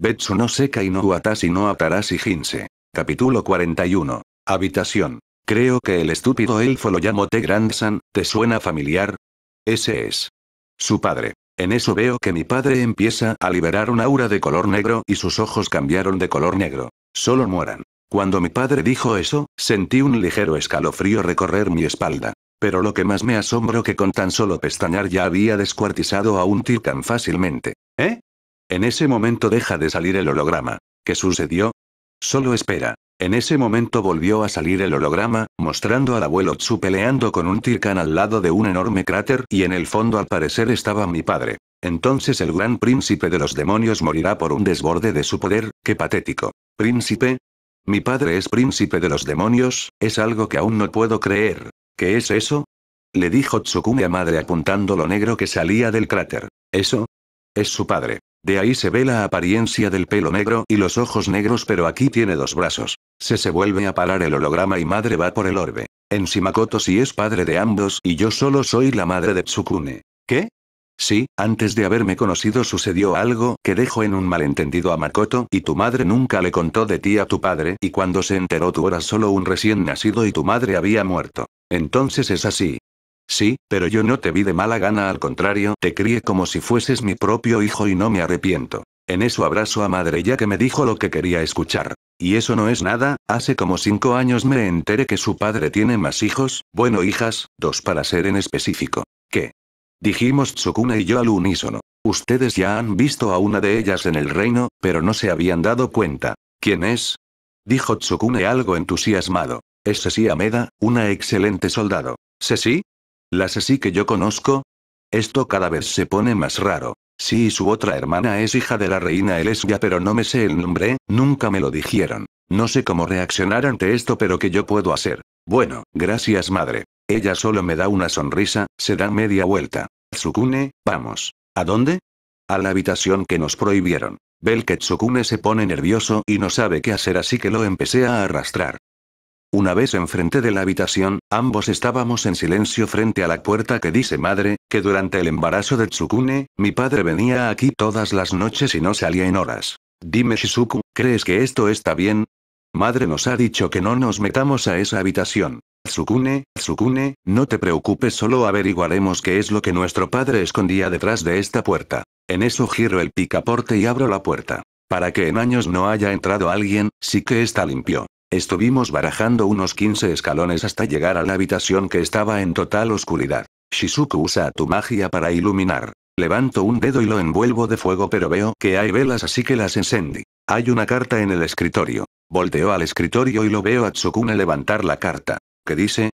Betsu no seca y no y no y Jinse. Capítulo 41. Habitación. Creo que el estúpido elfo lo llamó T. ¿te suena familiar? Ese es. Su padre. En eso veo que mi padre empieza a liberar un aura de color negro y sus ojos cambiaron de color negro. Solo mueran. Cuando mi padre dijo eso, sentí un ligero escalofrío recorrer mi espalda. Pero lo que más me asombró que con tan solo pestañar ya había descuartizado a un tan fácilmente. ¿Eh? En ese momento deja de salir el holograma. ¿Qué sucedió? Solo espera. En ese momento volvió a salir el holograma, mostrando al abuelo Tsu peleando con un Tirkan al lado de un enorme cráter y en el fondo al parecer estaba mi padre. Entonces el gran príncipe de los demonios morirá por un desborde de su poder, qué patético. ¿Príncipe? Mi padre es príncipe de los demonios, es algo que aún no puedo creer. ¿Qué es eso? Le dijo Tsukune a madre apuntando lo negro que salía del cráter. ¿Eso? Es su padre. De ahí se ve la apariencia del pelo negro y los ojos negros, pero aquí tiene dos brazos. Se se vuelve a parar el holograma y madre va por el orbe. En Makoto sí es padre de ambos y yo solo soy la madre de Tsukune. ¿Qué? Sí, antes de haberme conocido sucedió algo que dejó en un malentendido a Makoto y tu madre nunca le contó de ti a tu padre y cuando se enteró tú eras solo un recién nacido y tu madre había muerto. Entonces es así, Sí, pero yo no te vi de mala gana, al contrario, te crié como si fueses mi propio hijo y no me arrepiento. En eso abrazo a madre ya que me dijo lo que quería escuchar. Y eso no es nada, hace como cinco años me enteré que su padre tiene más hijos, bueno hijas, dos para ser en específico. ¿Qué? Dijimos Tsukune y yo al unísono. Ustedes ya han visto a una de ellas en el reino, pero no se habían dado cuenta. ¿Quién es? Dijo Tsukune algo entusiasmado. Es sí, Ameda, una excelente soldado. sí? Las así que yo conozco. Esto cada vez se pone más raro. Sí, su otra hermana es hija de la reina Elesbia, pero no me sé el nombre, nunca me lo dijeron. No sé cómo reaccionar ante esto, pero ¿qué yo puedo hacer? Bueno, gracias madre. Ella solo me da una sonrisa, se da media vuelta. Tsukune, vamos. ¿A dónde? A la habitación que nos prohibieron. Vel que Tsukune se pone nervioso y no sabe qué hacer, así que lo empecé a arrastrar. Una vez enfrente de la habitación, ambos estábamos en silencio frente a la puerta que dice madre, que durante el embarazo de Tsukune, mi padre venía aquí todas las noches y no salía en horas. Dime Shizuku, ¿crees que esto está bien? Madre nos ha dicho que no nos metamos a esa habitación. Tsukune, Tsukune, no te preocupes, solo averiguaremos qué es lo que nuestro padre escondía detrás de esta puerta. En eso giro el picaporte y abro la puerta. Para que en años no haya entrado alguien, sí que está limpio. Estuvimos barajando unos 15 escalones hasta llegar a la habitación que estaba en total oscuridad. Shizuku usa tu magia para iluminar. Levanto un dedo y lo envuelvo de fuego pero veo que hay velas así que las encendí. Hay una carta en el escritorio. Volteo al escritorio y lo veo a Tsukune levantar la carta. ¿Qué dice?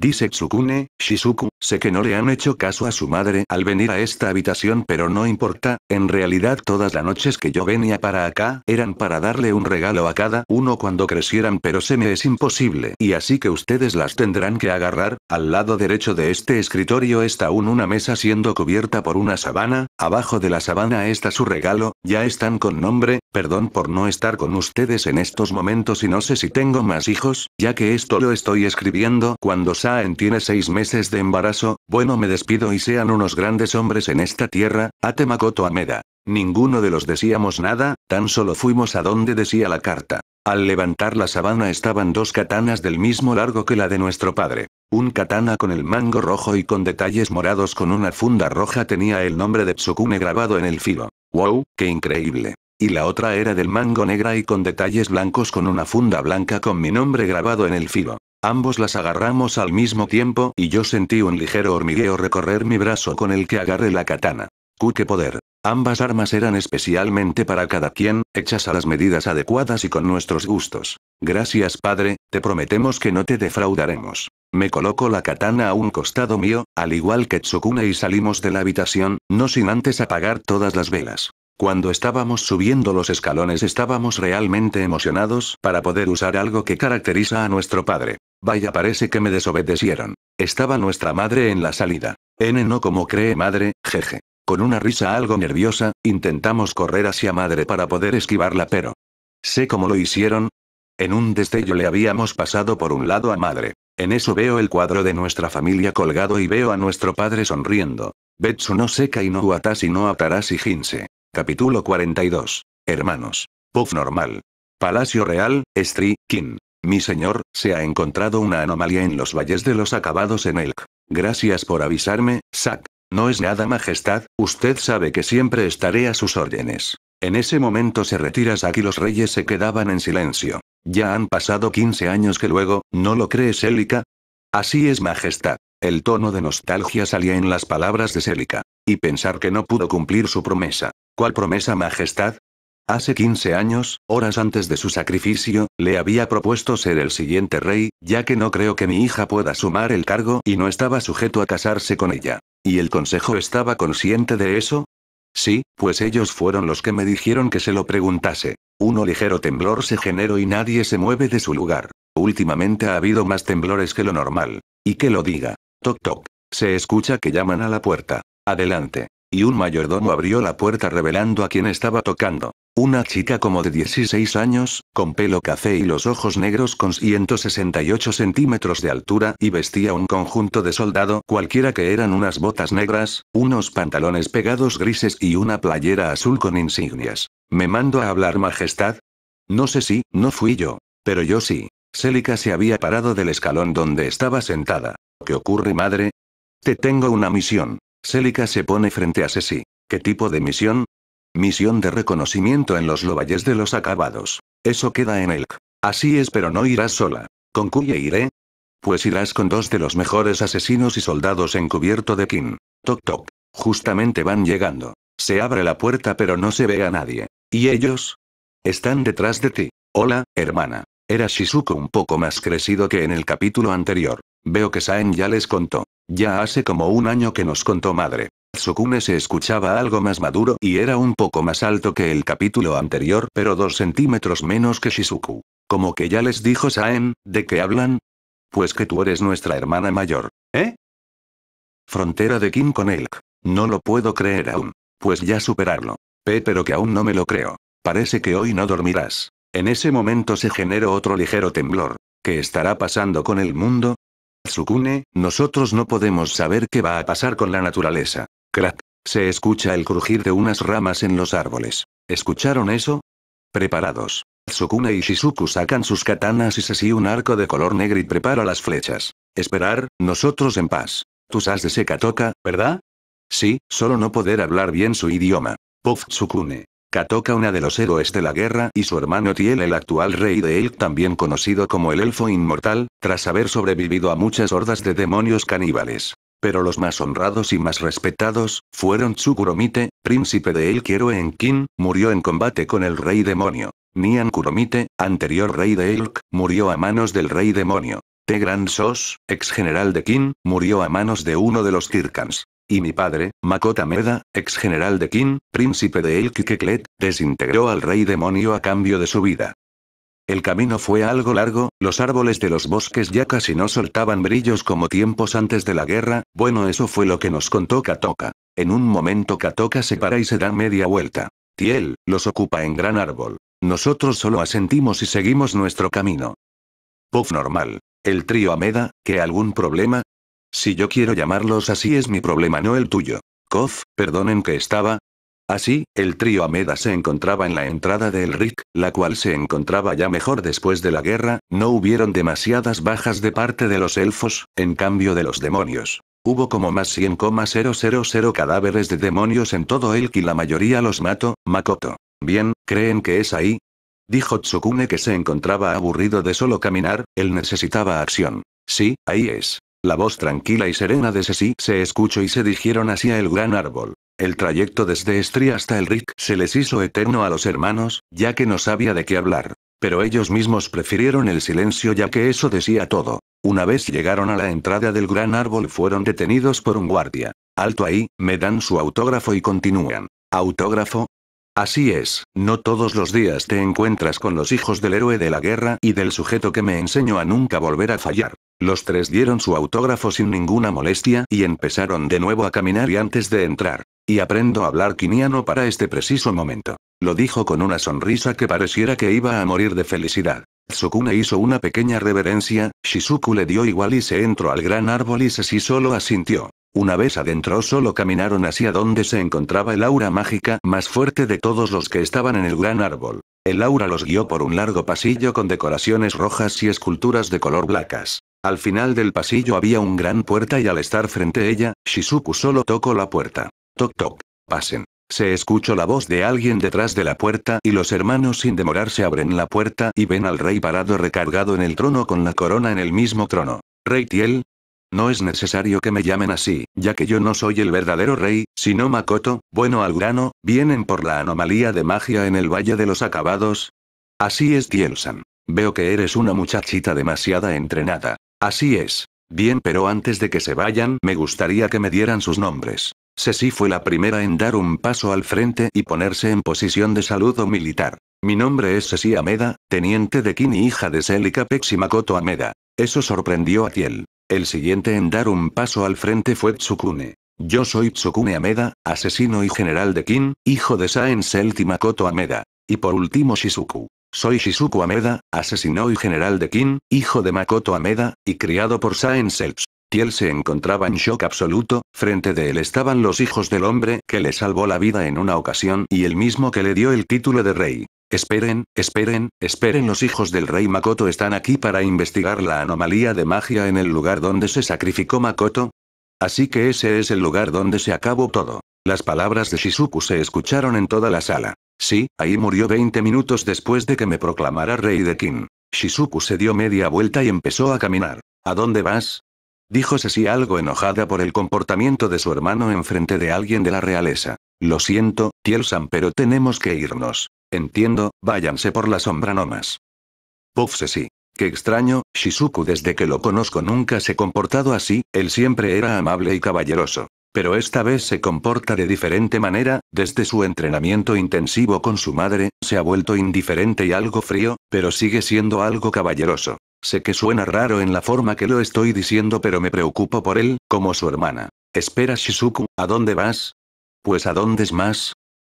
Dice Tsukune, Shizuku, sé que no le han hecho caso a su madre al venir a esta habitación pero no importa, en realidad todas las noches que yo venía para acá eran para darle un regalo a cada uno cuando crecieran pero se me es imposible y así que ustedes las tendrán que agarrar, al lado derecho de este escritorio está aún una mesa siendo cubierta por una sabana, abajo de la sabana está su regalo, ya están con nombre, perdón por no estar con ustedes en estos momentos y no sé si tengo más hijos, ya que esto lo estoy escribiendo cuando salga tiene seis meses de embarazo, bueno me despido y sean unos grandes hombres en esta tierra, Ate Ameda. Ninguno de los decíamos nada, tan solo fuimos a donde decía la carta. Al levantar la sabana estaban dos katanas del mismo largo que la de nuestro padre. Un katana con el mango rojo y con detalles morados con una funda roja tenía el nombre de Tsukune grabado en el filo. ¡Wow, qué increíble! Y la otra era del mango negra y con detalles blancos con una funda blanca con mi nombre grabado en el filo. Ambos las agarramos al mismo tiempo y yo sentí un ligero hormigueo recorrer mi brazo con el que agarré la katana. ¡Qué poder! Ambas armas eran especialmente para cada quien, hechas a las medidas adecuadas y con nuestros gustos. Gracias padre, te prometemos que no te defraudaremos. Me coloco la katana a un costado mío, al igual que Tsukune y salimos de la habitación, no sin antes apagar todas las velas. Cuando estábamos subiendo los escalones estábamos realmente emocionados para poder usar algo que caracteriza a nuestro padre. Vaya parece que me desobedecieron. Estaba nuestra madre en la salida. N no como cree madre, jeje. Con una risa algo nerviosa, intentamos correr hacia madre para poder esquivarla pero... Sé cómo lo hicieron. En un destello le habíamos pasado por un lado a madre. En eso veo el cuadro de nuestra familia colgado y veo a nuestro padre sonriendo. Betsu no seca y no y no y jinse. Capítulo 42. Hermanos. Puff normal. Palacio Real, Stri, King. Mi señor, se ha encontrado una anomalía en los valles de los acabados en Elk. Gracias por avisarme, Zack. No es nada, Majestad, usted sabe que siempre estaré a sus órdenes. En ese momento se retira Zack y los reyes se quedaban en silencio. Ya han pasado 15 años que luego, ¿no lo crees, Élica? Así es, Majestad. El tono de nostalgia salía en las palabras de Sélica. Y pensar que no pudo cumplir su promesa. ¿Cuál promesa, Majestad? Hace 15 años, horas antes de su sacrificio, le había propuesto ser el siguiente rey, ya que no creo que mi hija pueda sumar el cargo y no estaba sujeto a casarse con ella. ¿Y el consejo estaba consciente de eso? Sí, pues ellos fueron los que me dijeron que se lo preguntase. Uno ligero temblor se generó y nadie se mueve de su lugar. Últimamente ha habido más temblores que lo normal. Y que lo diga. Toc toc. Se escucha que llaman a la puerta. Adelante. Y un mayordomo abrió la puerta revelando a quien estaba tocando. Una chica como de 16 años, con pelo café y los ojos negros con 168 centímetros de altura y vestía un conjunto de soldado cualquiera que eran unas botas negras, unos pantalones pegados grises y una playera azul con insignias. ¿Me mando a hablar, Majestad? No sé si, no fui yo. Pero yo sí. Célica se había parado del escalón donde estaba sentada. ¿Qué ocurre, madre? Te tengo una misión. Celica se pone frente a Sesi. ¿Qué tipo de misión? Misión de reconocimiento en los loballes de los acabados. Eso queda en el. Así es, pero no irás sola. ¿Con Kuye iré? Pues irás con dos de los mejores asesinos y soldados encubierto de Kim. Toc toc. Justamente van llegando. Se abre la puerta pero no se ve a nadie. ¿Y ellos? Están detrás de ti. Hola, hermana. Era Shizuko un poco más crecido que en el capítulo anterior. Veo que Saen ya les contó. Ya hace como un año que nos contó madre. Tsukune se escuchaba algo más maduro y era un poco más alto que el capítulo anterior, pero dos centímetros menos que Shizuku. Como que ya les dijo Saen, ¿de qué hablan? Pues que tú eres nuestra hermana mayor, ¿eh? Frontera de Kim con Elk. No lo puedo creer aún. Pues ya superarlo. P, pero que aún no me lo creo. Parece que hoy no dormirás. En ese momento se generó otro ligero temblor. ¿Qué estará pasando con el mundo? Tsukune, nosotros no podemos saber qué va a pasar con la naturaleza. Crack. Se escucha el crujir de unas ramas en los árboles. ¿Escucharon eso? Preparados. Tsukune y Shizuku sacan sus katanas y se sigue un arco de color negro y prepara las flechas. Esperar, nosotros en paz. Tú sabes de Sekatoka, ¿verdad? Sí, solo no poder hablar bien su idioma. Puff Tsukune. Katoka una de los héroes de la guerra y su hermano Tiel el actual rey de Elk también conocido como el elfo inmortal, tras haber sobrevivido a muchas hordas de demonios caníbales. Pero los más honrados y más respetados, fueron Tsukuromite, príncipe de Elk héroe en Kin, murió en combate con el rey demonio. Nian Kuromite, anterior rey de Elk, murió a manos del rey demonio. Tegran Sos, ex general de Kin, murió a manos de uno de los Kirkans. Y mi padre, Makota Meda, ex general de Qin, príncipe de El desintegró al rey demonio a cambio de su vida. El camino fue algo largo, los árboles de los bosques ya casi no soltaban brillos como tiempos antes de la guerra, bueno eso fue lo que nos contó Katoka. En un momento Katoka se para y se da media vuelta. Tiel, los ocupa en gran árbol. Nosotros solo asentimos y seguimos nuestro camino. Puff normal. El trío Ameda, ¿que algún problema? Si yo quiero llamarlos así es mi problema, no el tuyo. Kof, perdonen que estaba. Así, el trío Ameda se encontraba en la entrada del Rick, la cual se encontraba ya mejor después de la guerra, no hubieron demasiadas bajas de parte de los elfos, en cambio de los demonios. Hubo como más 100,000 cadáveres de demonios en todo el y la mayoría los mato, Makoto. Bien, ¿creen que es ahí? Dijo Tsukune que se encontraba aburrido de solo caminar, él necesitaba acción. Sí, ahí es. La voz tranquila y serena de Ceci se escuchó y se dirigieron hacia el gran árbol. El trayecto desde Estría hasta el Rick se les hizo eterno a los hermanos, ya que no sabía de qué hablar. Pero ellos mismos prefirieron el silencio ya que eso decía todo. Una vez llegaron a la entrada del gran árbol fueron detenidos por un guardia. Alto ahí, me dan su autógrafo y continúan. ¿Autógrafo? Así es, no todos los días te encuentras con los hijos del héroe de la guerra y del sujeto que me enseñó a nunca volver a fallar. Los tres dieron su autógrafo sin ninguna molestia y empezaron de nuevo a caminar y antes de entrar. Y aprendo a hablar quiniano para este preciso momento. Lo dijo con una sonrisa que pareciera que iba a morir de felicidad. Tsukune hizo una pequeña reverencia, Shizuku le dio igual y se entró al gran árbol y se sí solo asintió. Una vez adentro solo caminaron hacia donde se encontraba el aura mágica más fuerte de todos los que estaban en el gran árbol. El aura los guió por un largo pasillo con decoraciones rojas y esculturas de color blancas. Al final del pasillo había un gran puerta y al estar frente a ella, Shizuku solo tocó la puerta. Toc toc. Pasen. Se escuchó la voz de alguien detrás de la puerta y los hermanos sin demorarse abren la puerta y ven al rey parado recargado en el trono con la corona en el mismo trono. Rey Tiel. No es necesario que me llamen así, ya que yo no soy el verdadero rey, sino Makoto, bueno al grano, vienen por la anomalía de magia en el Valle de los Acabados. Así es Tiel-san. Veo que eres una muchachita demasiada entrenada. Así es. Bien, pero antes de que se vayan, me gustaría que me dieran sus nombres. Ceci fue la primera en dar un paso al frente y ponerse en posición de saludo militar. Mi nombre es Ceci Ameda, teniente de y hija de Celica Makoto Ameda. Eso sorprendió a Tiel. El siguiente en dar un paso al frente fue Tsukune. Yo soy Tsukune Ameda, asesino y general de Kin, hijo de Saen Selti Makoto Ameda. Y por último Shizuku. Soy Shizuku Ameda, asesino y general de Kin, hijo de Makoto Ameda, y criado por Saen Selps. Tiel se encontraba en shock absoluto, frente de él estaban los hijos del hombre que le salvó la vida en una ocasión y el mismo que le dio el título de rey. Esperen, esperen, esperen los hijos del rey Makoto están aquí para investigar la anomalía de magia en el lugar donde se sacrificó Makoto. Así que ese es el lugar donde se acabó todo. Las palabras de Shizuku se escucharon en toda la sala. Sí, ahí murió 20 minutos después de que me proclamara rey de Qin. Shizuku se dio media vuelta y empezó a caminar. ¿A dónde vas? Dijo Sesi algo enojada por el comportamiento de su hermano enfrente de alguien de la realeza. Lo siento, Tielsan, pero tenemos que irnos. Entiendo, váyanse por la sombra nomás. Puf Ceci. Qué extraño, Shizuku desde que lo conozco nunca se ha comportado así, él siempre era amable y caballeroso. Pero esta vez se comporta de diferente manera, desde su entrenamiento intensivo con su madre, se ha vuelto indiferente y algo frío, pero sigue siendo algo caballeroso. Sé que suena raro en la forma que lo estoy diciendo pero me preocupo por él, como su hermana. Espera Shizuku, ¿a dónde vas? Pues ¿a dónde es más?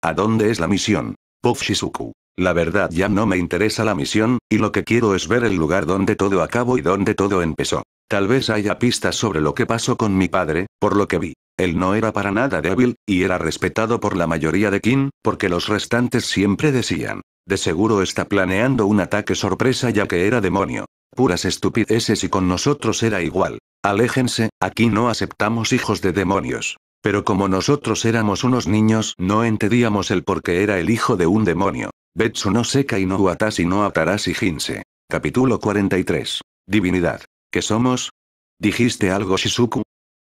¿A dónde es la misión? Puff Shizuku. La verdad ya no me interesa la misión, y lo que quiero es ver el lugar donde todo acabó y donde todo empezó. Tal vez haya pistas sobre lo que pasó con mi padre, por lo que vi. Él no era para nada débil, y era respetado por la mayoría de Kim, porque los restantes siempre decían, de seguro está planeando un ataque sorpresa ya que era demonio. Puras estupideces y con nosotros era igual. Aléjense, aquí no aceptamos hijos de demonios. Pero como nosotros éramos unos niños, no entendíamos el por qué era el hijo de un demonio. Betsu no seca y no atasi no y jinse. Capítulo 43. Divinidad. ¿Qué somos? ¿Dijiste algo Shizuku?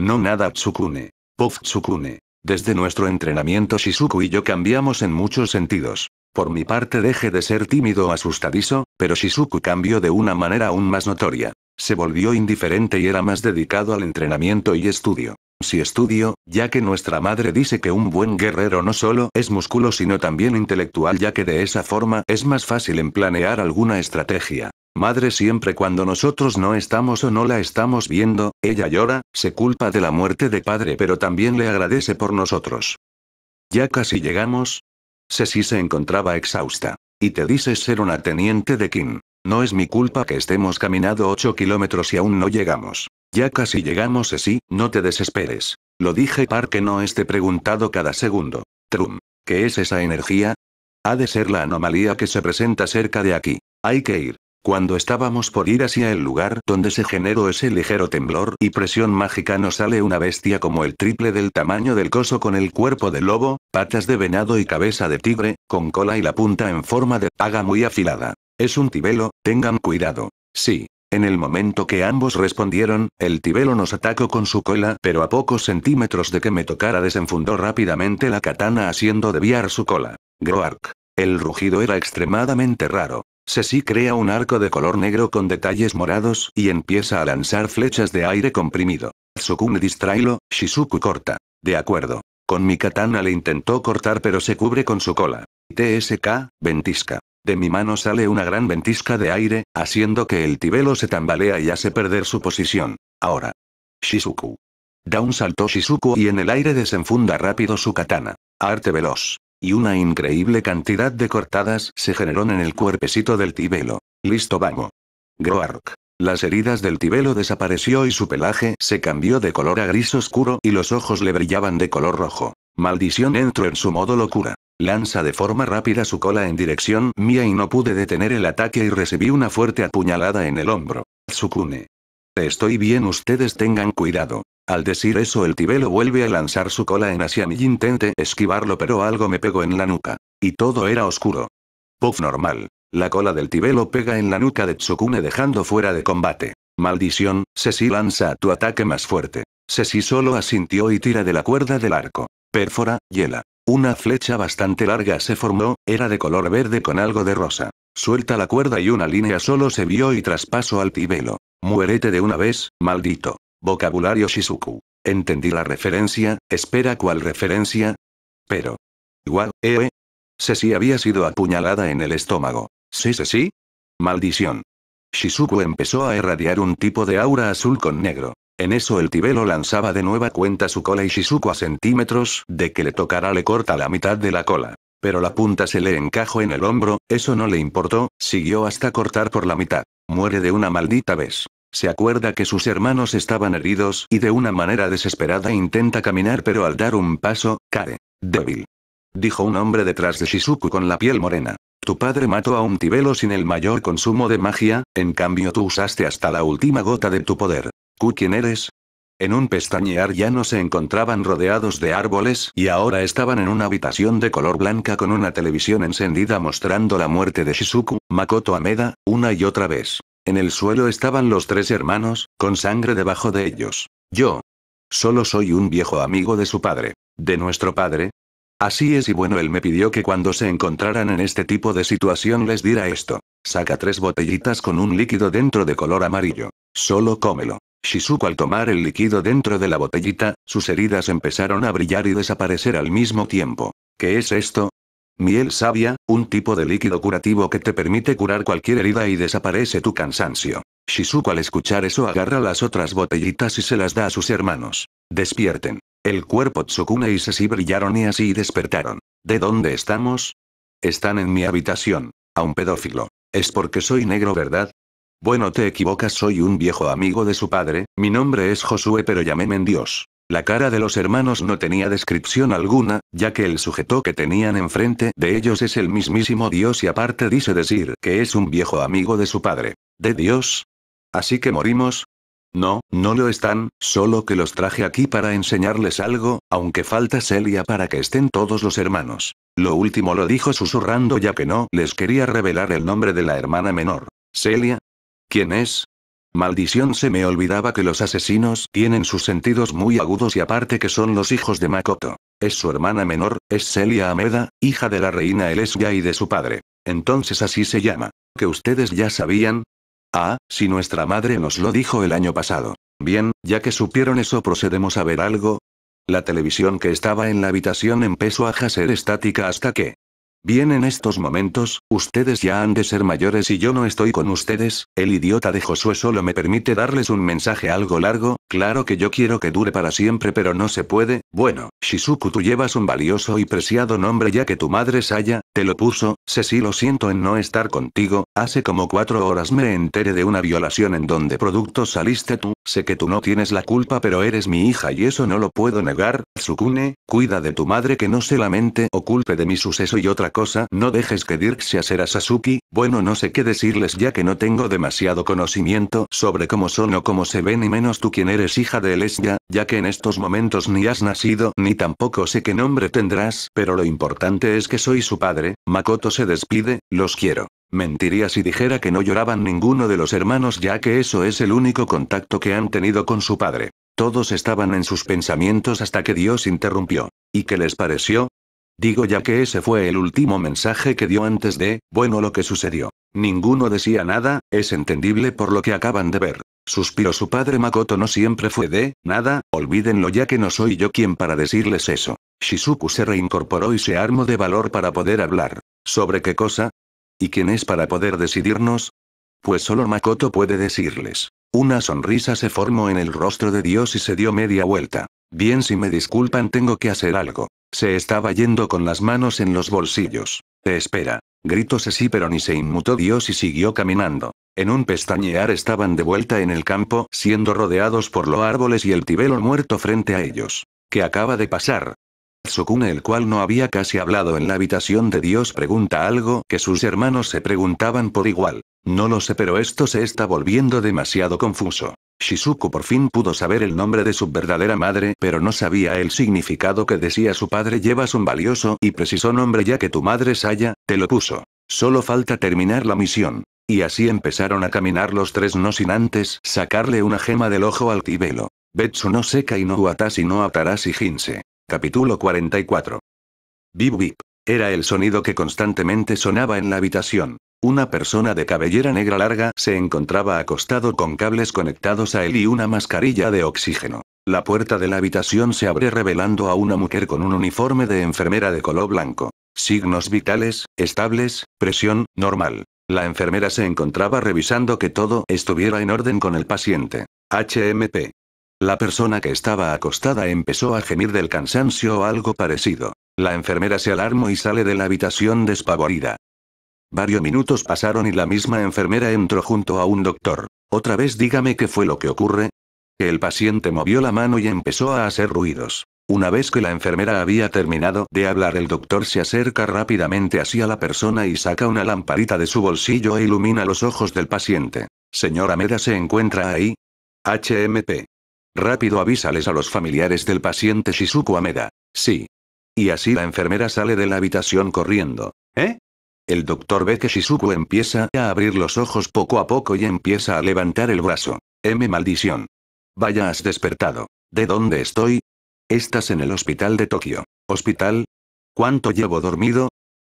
No nada Tsukune. Puff Tsukune. Desde nuestro entrenamiento Shizuku y yo cambiamos en muchos sentidos. Por mi parte deje de ser tímido o asustadizo, pero Shizuku cambió de una manera aún más notoria. Se volvió indiferente y era más dedicado al entrenamiento y estudio. Si estudio, ya que nuestra madre dice que un buen guerrero no solo es músculo sino también intelectual ya que de esa forma es más fácil en planear alguna estrategia. Madre siempre cuando nosotros no estamos o no la estamos viendo, ella llora, se culpa de la muerte de padre pero también le agradece por nosotros. Ya casi llegamos. Ceci se encontraba exhausta. Y te dices ser una teniente de Kim. No es mi culpa que estemos caminado 8 kilómetros y aún no llegamos. Ya casi llegamos, Ceci, no te desesperes. Lo dije para que no esté preguntado cada segundo. Trum. ¿Qué es esa energía? Ha de ser la anomalía que se presenta cerca de aquí. Hay que ir. Cuando estábamos por ir hacia el lugar donde se generó ese ligero temblor y presión mágica nos sale una bestia como el triple del tamaño del coso con el cuerpo de lobo, patas de venado y cabeza de tigre, con cola y la punta en forma de paga muy afilada. Es un tibelo, tengan cuidado. Sí. En el momento que ambos respondieron, el tibelo nos atacó con su cola, pero a pocos centímetros de que me tocara desenfundó rápidamente la katana haciendo deviar su cola. Groark. El rugido era extremadamente raro si crea un arco de color negro con detalles morados y empieza a lanzar flechas de aire comprimido. Tsukune distraílo, Shizuku corta. De acuerdo. Con mi katana le intentó cortar pero se cubre con su cola. TSK, ventisca. De mi mano sale una gran ventisca de aire, haciendo que el tibelo se tambalea y hace perder su posición. Ahora. Shizuku. Da un salto Shizuku y en el aire desenfunda rápido su katana. Arte veloz y una increíble cantidad de cortadas se generó en el cuerpecito del tibelo. Listo vamos. Groark. Las heridas del tibelo desapareció y su pelaje se cambió de color a gris oscuro y los ojos le brillaban de color rojo. Maldición entró en su modo locura. Lanza de forma rápida su cola en dirección mía y no pude detener el ataque y recibí una fuerte apuñalada en el hombro. Tsukune. Estoy bien, ustedes tengan cuidado. Al decir eso, el tibelo vuelve a lanzar su cola en hacia mí. intente esquivarlo, pero algo me pegó en la nuca. Y todo era oscuro. Puff normal. La cola del tibelo pega en la nuca de Tsukune, dejando fuera de combate. Maldición, Ceci lanza tu ataque más fuerte. Ceci solo asintió y tira de la cuerda del arco. Perfora, hiela. Una flecha bastante larga se formó, era de color verde con algo de rosa. Suelta la cuerda y una línea solo se vio y traspaso al tibelo. Muérete de una vez, maldito. Vocabulario Shizuku. Entendí la referencia, espera cuál referencia. Pero. Igual, eh. E. Ceci había sido apuñalada en el estómago. Sí, sí, sí. Maldición. Shizuku empezó a irradiar un tipo de aura azul con negro. En eso el tibelo lanzaba de nueva cuenta su cola y Shizuku a centímetros de que le tocara le corta la mitad de la cola pero la punta se le encajó en el hombro, eso no le importó, siguió hasta cortar por la mitad. Muere de una maldita vez. Se acuerda que sus hermanos estaban heridos y de una manera desesperada intenta caminar pero al dar un paso, cae. Débil. Dijo un hombre detrás de Shizuku con la piel morena. Tu padre mató a un tibelo sin el mayor consumo de magia, en cambio tú usaste hasta la última gota de tu poder. quién eres? En un pestañear ya no se encontraban rodeados de árboles y ahora estaban en una habitación de color blanca con una televisión encendida mostrando la muerte de Shizuku, Makoto Ameda, una y otra vez. En el suelo estaban los tres hermanos, con sangre debajo de ellos. Yo. Solo soy un viejo amigo de su padre. De nuestro padre, Así es y bueno, él me pidió que cuando se encontraran en este tipo de situación les diera esto. Saca tres botellitas con un líquido dentro de color amarillo. Solo cómelo. Shizuku al tomar el líquido dentro de la botellita, sus heridas empezaron a brillar y desaparecer al mismo tiempo. ¿Qué es esto? Miel sabia, un tipo de líquido curativo que te permite curar cualquier herida y desaparece tu cansancio. Shizuku al escuchar eso agarra las otras botellitas y se las da a sus hermanos. Despierten. El cuerpo Tsukune y Sesi brillaron y así despertaron. ¿De dónde estamos? Están en mi habitación. A un pedófilo. Es porque soy negro, ¿verdad? Bueno, te equivocas, soy un viejo amigo de su padre, mi nombre es Josué, pero llaméme Dios. La cara de los hermanos no tenía descripción alguna, ya que el sujeto que tenían enfrente de ellos es el mismísimo Dios y aparte dice decir que es un viejo amigo de su padre. ¿De Dios? ¿Así que morimos? No, no lo están, solo que los traje aquí para enseñarles algo, aunque falta Celia para que estén todos los hermanos. Lo último lo dijo susurrando ya que no les quería revelar el nombre de la hermana menor. Celia, ¿Quién es? Maldición se me olvidaba que los asesinos tienen sus sentidos muy agudos y aparte que son los hijos de Makoto. Es su hermana menor, es Celia Ameda, hija de la reina Elesya y de su padre. Entonces así se llama. ¿Que ustedes ya sabían? Ah, si nuestra madre nos lo dijo el año pasado. Bien, ya que supieron eso procedemos a ver algo. La televisión que estaba en la habitación empezó a jaser estática hasta que, Bien en estos momentos, ustedes ya han de ser mayores y yo no estoy con ustedes, el idiota de Josué solo me permite darles un mensaje algo largo, claro que yo quiero que dure para siempre pero no se puede, bueno, Shizuku tú llevas un valioso y preciado nombre ya que tu madre Saya, te lo puso, sé si lo siento en no estar contigo, hace como cuatro horas me enteré de una violación en donde producto saliste tú, sé que tú no tienes la culpa pero eres mi hija y eso no lo puedo negar, Tsukune, cuida de tu madre que no se lamente o culpe de mi suceso y otra cosa, no dejes que Dirk será sasuki bueno no sé qué decirles ya que no tengo demasiado conocimiento sobre cómo son o cómo se ven y menos tú quien eres hija de lesya ya que en estos momentos ni has nacido ni tampoco sé qué nombre tendrás, pero lo importante es que soy su padre, Makoto se despide, los quiero. Mentiría si dijera que no lloraban ninguno de los hermanos ya que eso es el único contacto que han tenido con su padre. Todos estaban en sus pensamientos hasta que Dios interrumpió. ¿Y qué les pareció? Digo ya que ese fue el último mensaje que dio antes de, bueno, lo que sucedió. Ninguno decía nada, es entendible por lo que acaban de ver. Suspiró su padre Makoto no siempre fue de, nada, olvídenlo ya que no soy yo quien para decirles eso. Shizuku se reincorporó y se armó de valor para poder hablar. ¿Sobre qué cosa? ¿Y quién es para poder decidirnos? Pues solo Makoto puede decirles. Una sonrisa se formó en el rostro de Dios y se dio media vuelta. Bien si me disculpan tengo que hacer algo. Se estaba yendo con las manos en los bolsillos. Te espera. Gritó Ceci pero ni se inmutó Dios y siguió caminando. En un pestañear estaban de vuelta en el campo, siendo rodeados por los árboles y el tibelo muerto frente a ellos. ¿Qué acaba de pasar? Tsukune, el cual no había casi hablado en la habitación de Dios, pregunta algo que sus hermanos se preguntaban por igual. No lo sé, pero esto se está volviendo demasiado confuso. Shizuku por fin pudo saber el nombre de su verdadera madre, pero no sabía el significado que decía su padre llevas un valioso y preciso nombre ya que tu madre Saya, te lo puso. Solo falta terminar la misión. Y así empezaron a caminar los tres no sin antes sacarle una gema del ojo al tibelo. Betsu no seca y no y no y Jinse. Capítulo 44. Bip era el sonido que constantemente sonaba en la habitación. Una persona de cabellera negra larga se encontraba acostado con cables conectados a él y una mascarilla de oxígeno. La puerta de la habitación se abre revelando a una mujer con un uniforme de enfermera de color blanco. Signos vitales, estables, presión, normal. La enfermera se encontraba revisando que todo estuviera en orden con el paciente. HMP. La persona que estaba acostada empezó a gemir del cansancio o algo parecido. La enfermera se alarmó y sale de la habitación despavorida. Varios minutos pasaron y la misma enfermera entró junto a un doctor. Otra vez dígame qué fue lo que ocurre. El paciente movió la mano y empezó a hacer ruidos. Una vez que la enfermera había terminado de hablar, el doctor se acerca rápidamente hacia la persona y saca una lamparita de su bolsillo e ilumina los ojos del paciente. Señora Ameda se encuentra ahí. HMP. Rápido avísales a los familiares del paciente Shizuku Ameda. Sí. Y así la enfermera sale de la habitación corriendo. ¿Eh? El doctor ve que Shizuku empieza a abrir los ojos poco a poco y empieza a levantar el brazo. M maldición. Vaya has despertado. ¿De dónde estoy? Estás en el hospital de Tokio. ¿Hospital? ¿Cuánto llevo dormido?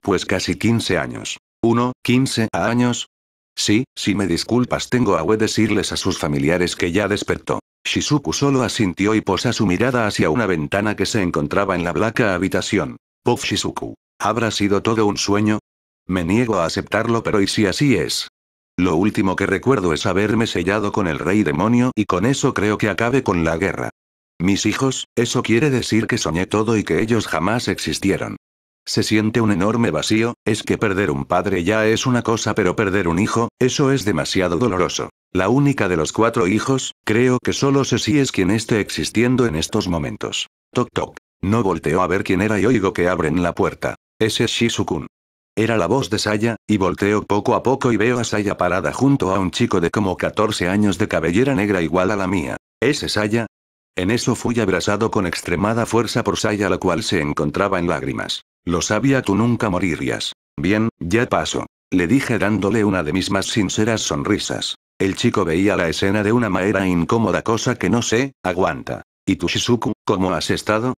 Pues casi 15 años. ¿Uno, 15 años? Sí, si me disculpas tengo a decirles a sus familiares que ya despertó. Shizuku solo asintió y posa su mirada hacia una ventana que se encontraba en la blanca habitación. Puff Shizuku. ¿Habrá sido todo un sueño? Me niego a aceptarlo pero ¿y si así es? Lo último que recuerdo es haberme sellado con el rey demonio y con eso creo que acabe con la guerra. Mis hijos, eso quiere decir que soñé todo y que ellos jamás existieron. Se siente un enorme vacío, es que perder un padre ya es una cosa pero perder un hijo, eso es demasiado doloroso. La única de los cuatro hijos, creo que solo sé si es quien esté existiendo en estos momentos. Toc toc. No volteo a ver quién era y oigo que abren la puerta. Ese es Shizukun. Era la voz de Saya, y volteo poco a poco y veo a Saya parada junto a un chico de como 14 años de cabellera negra igual a la mía. ¿Ese Saya? En eso fui abrazado con extremada fuerza por Saya la cual se encontraba en lágrimas. Lo sabía tú nunca morirías. Bien, ya paso. Le dije dándole una de mis más sinceras sonrisas. El chico veía la escena de una manera incómoda cosa que no sé, aguanta. ¿Y tú Shizuku, cómo has estado?